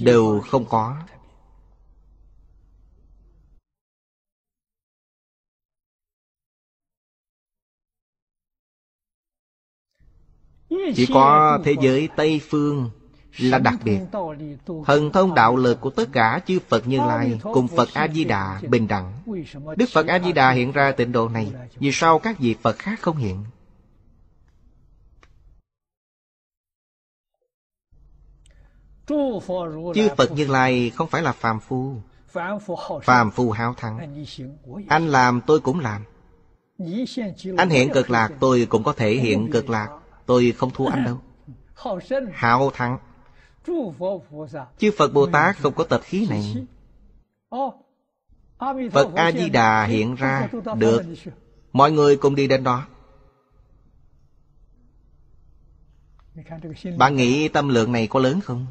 đều không có chỉ có thế giới tây phương là đặc biệt thần thông đạo lực của tất cả chư phật như lai cùng phật a di đà bình đẳng đức phật a di đà hiện ra tịnh độ này vì sao các vị phật khác không hiện Chư Phật Như Lai không phải là phàm phu Phàm phu háo thắng Anh làm tôi cũng làm Anh hiện cực lạc tôi cũng có thể hiện cực lạc Tôi không thua anh đâu Háo thắng dạ. Chư Phật Bồ Tát không có tập khí này Phật A-di-đà hiện ra Được Mọi người cùng đi đến đó Bạn nghĩ tâm lượng này có lớn không?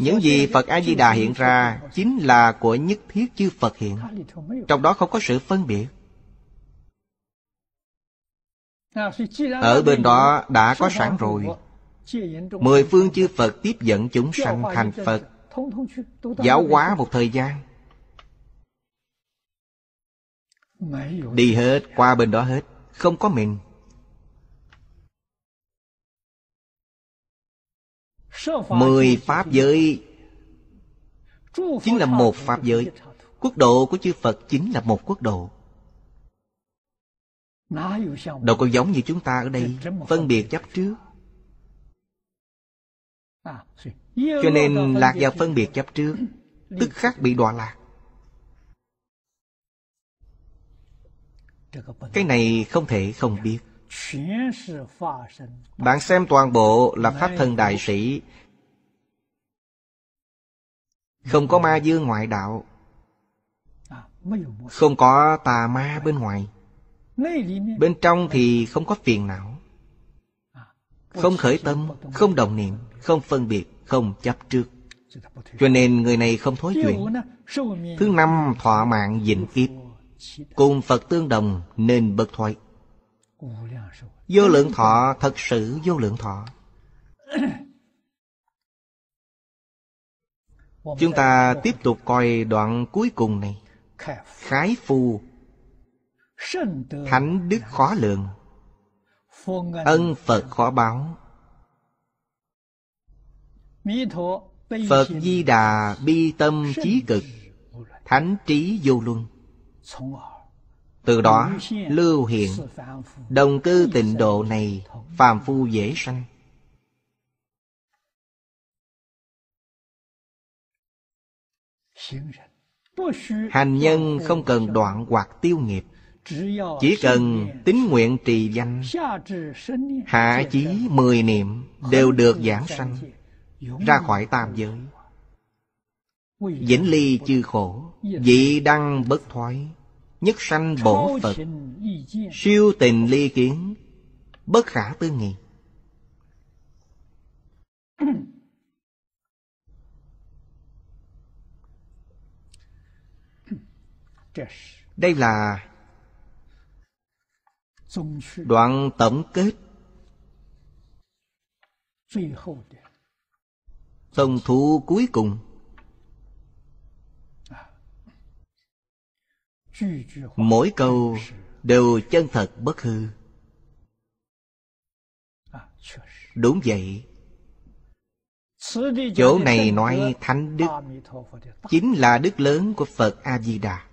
Những gì Phật A-di-đà hiện ra Chính là của nhất thiết chư Phật hiện Trong đó không có sự phân biệt Ở bên đó đã có sẵn rồi Mười phương chư Phật tiếp dẫn chúng sanh thành Phật Giáo hóa một thời gian Đi hết qua bên đó hết Không có mình mười pháp giới chính là một pháp giới quốc độ của chư phật chính là một quốc độ đâu có giống như chúng ta ở đây phân biệt chấp trước cho nên lạc vào phân biệt chấp trước tức khắc bị đọa lạc cái này không thể không biết bạn xem toàn bộ là Pháp Thân Đại Sĩ Không có ma dương ngoại đạo à, Không có tà ma bên ngoài Bên trong thì không có phiền não à, Không khởi tâm, không đồng niệm, không phân biệt, không chấp trước Cho nên người này không thối chuyện Thứ năm thọ mạng dịnh kiếp Cùng Phật tương đồng nên bất thoại Vô lượng thọ thật sự vô lượng thọ Chúng ta tiếp tục coi đoạn cuối cùng này Khái phu Thánh đức khó lượng Ân Phật khó báo Phật Di Đà bi tâm trí cực Thánh trí vô luân từ đó lưu hiện Đồng cư tịnh độ này Phàm phu dễ sanh Hành nhân không cần đoạn hoặc tiêu nghiệp Chỉ cần tín nguyện trì danh Hạ chí mười niệm Đều được giảng sanh Ra khỏi tam giới Vĩnh ly chư khổ vị đăng bất thoái nhất sanh bổ Phật, siêu tình ly kiến, bất khả tư nghị. Đây là đoạn tổng kết tổng thú cuối cùng mỗi câu đều chân thật bất hư đúng vậy chỗ này nói thánh đức chính là đức lớn của phật a di đà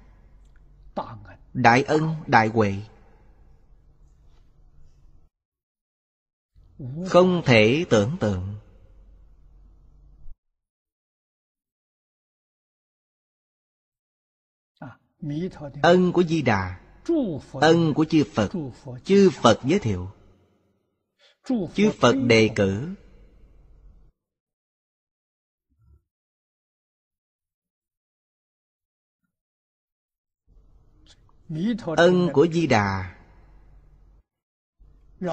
đại ân đại huệ không thể tưởng tượng ân của di đà ân của chư phật chư phật giới thiệu chư phật đề cử ân của di đà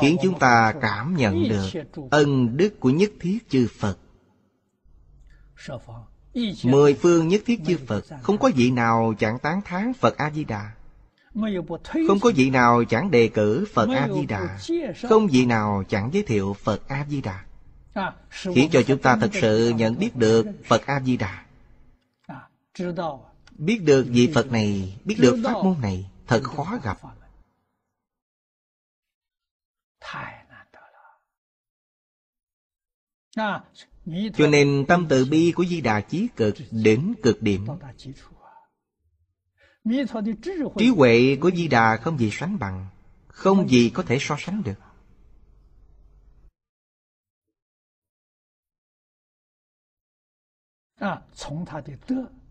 khiến chúng ta cảm nhận được ân đức của nhất thiết chư phật Mười phương nhất thiết chư Phật Không có vị nào chẳng tán thán Phật A-di-đà Không có vị nào chẳng đề cử Phật A-di-đà Không vị nào chẳng giới thiệu Phật A-di-đà Khiến cho chúng ta thật sự nhận biết được Phật A-di-đà Biết được vị Phật này Biết được pháp môn này Thật khó gặp cho nên tâm từ bi của di đà chí cực đến cực điểm trí huệ của di đà không gì sánh bằng không gì có thể so sánh được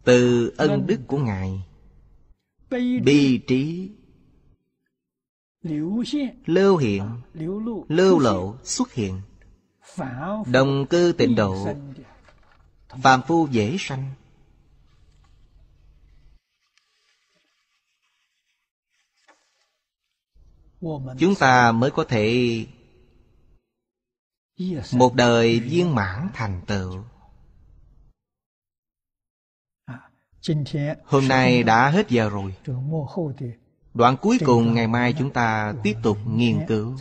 từ ân đức của ngài bi trí lưu hiện lưu lộ xuất hiện Đồng cư tịnh độ Phàm phu dễ sanh Chúng ta mới có thể Một đời viên mãn thành tựu Hôm nay đã hết giờ rồi Đoạn cuối cùng ngày mai chúng ta tiếp tục nghiên cứu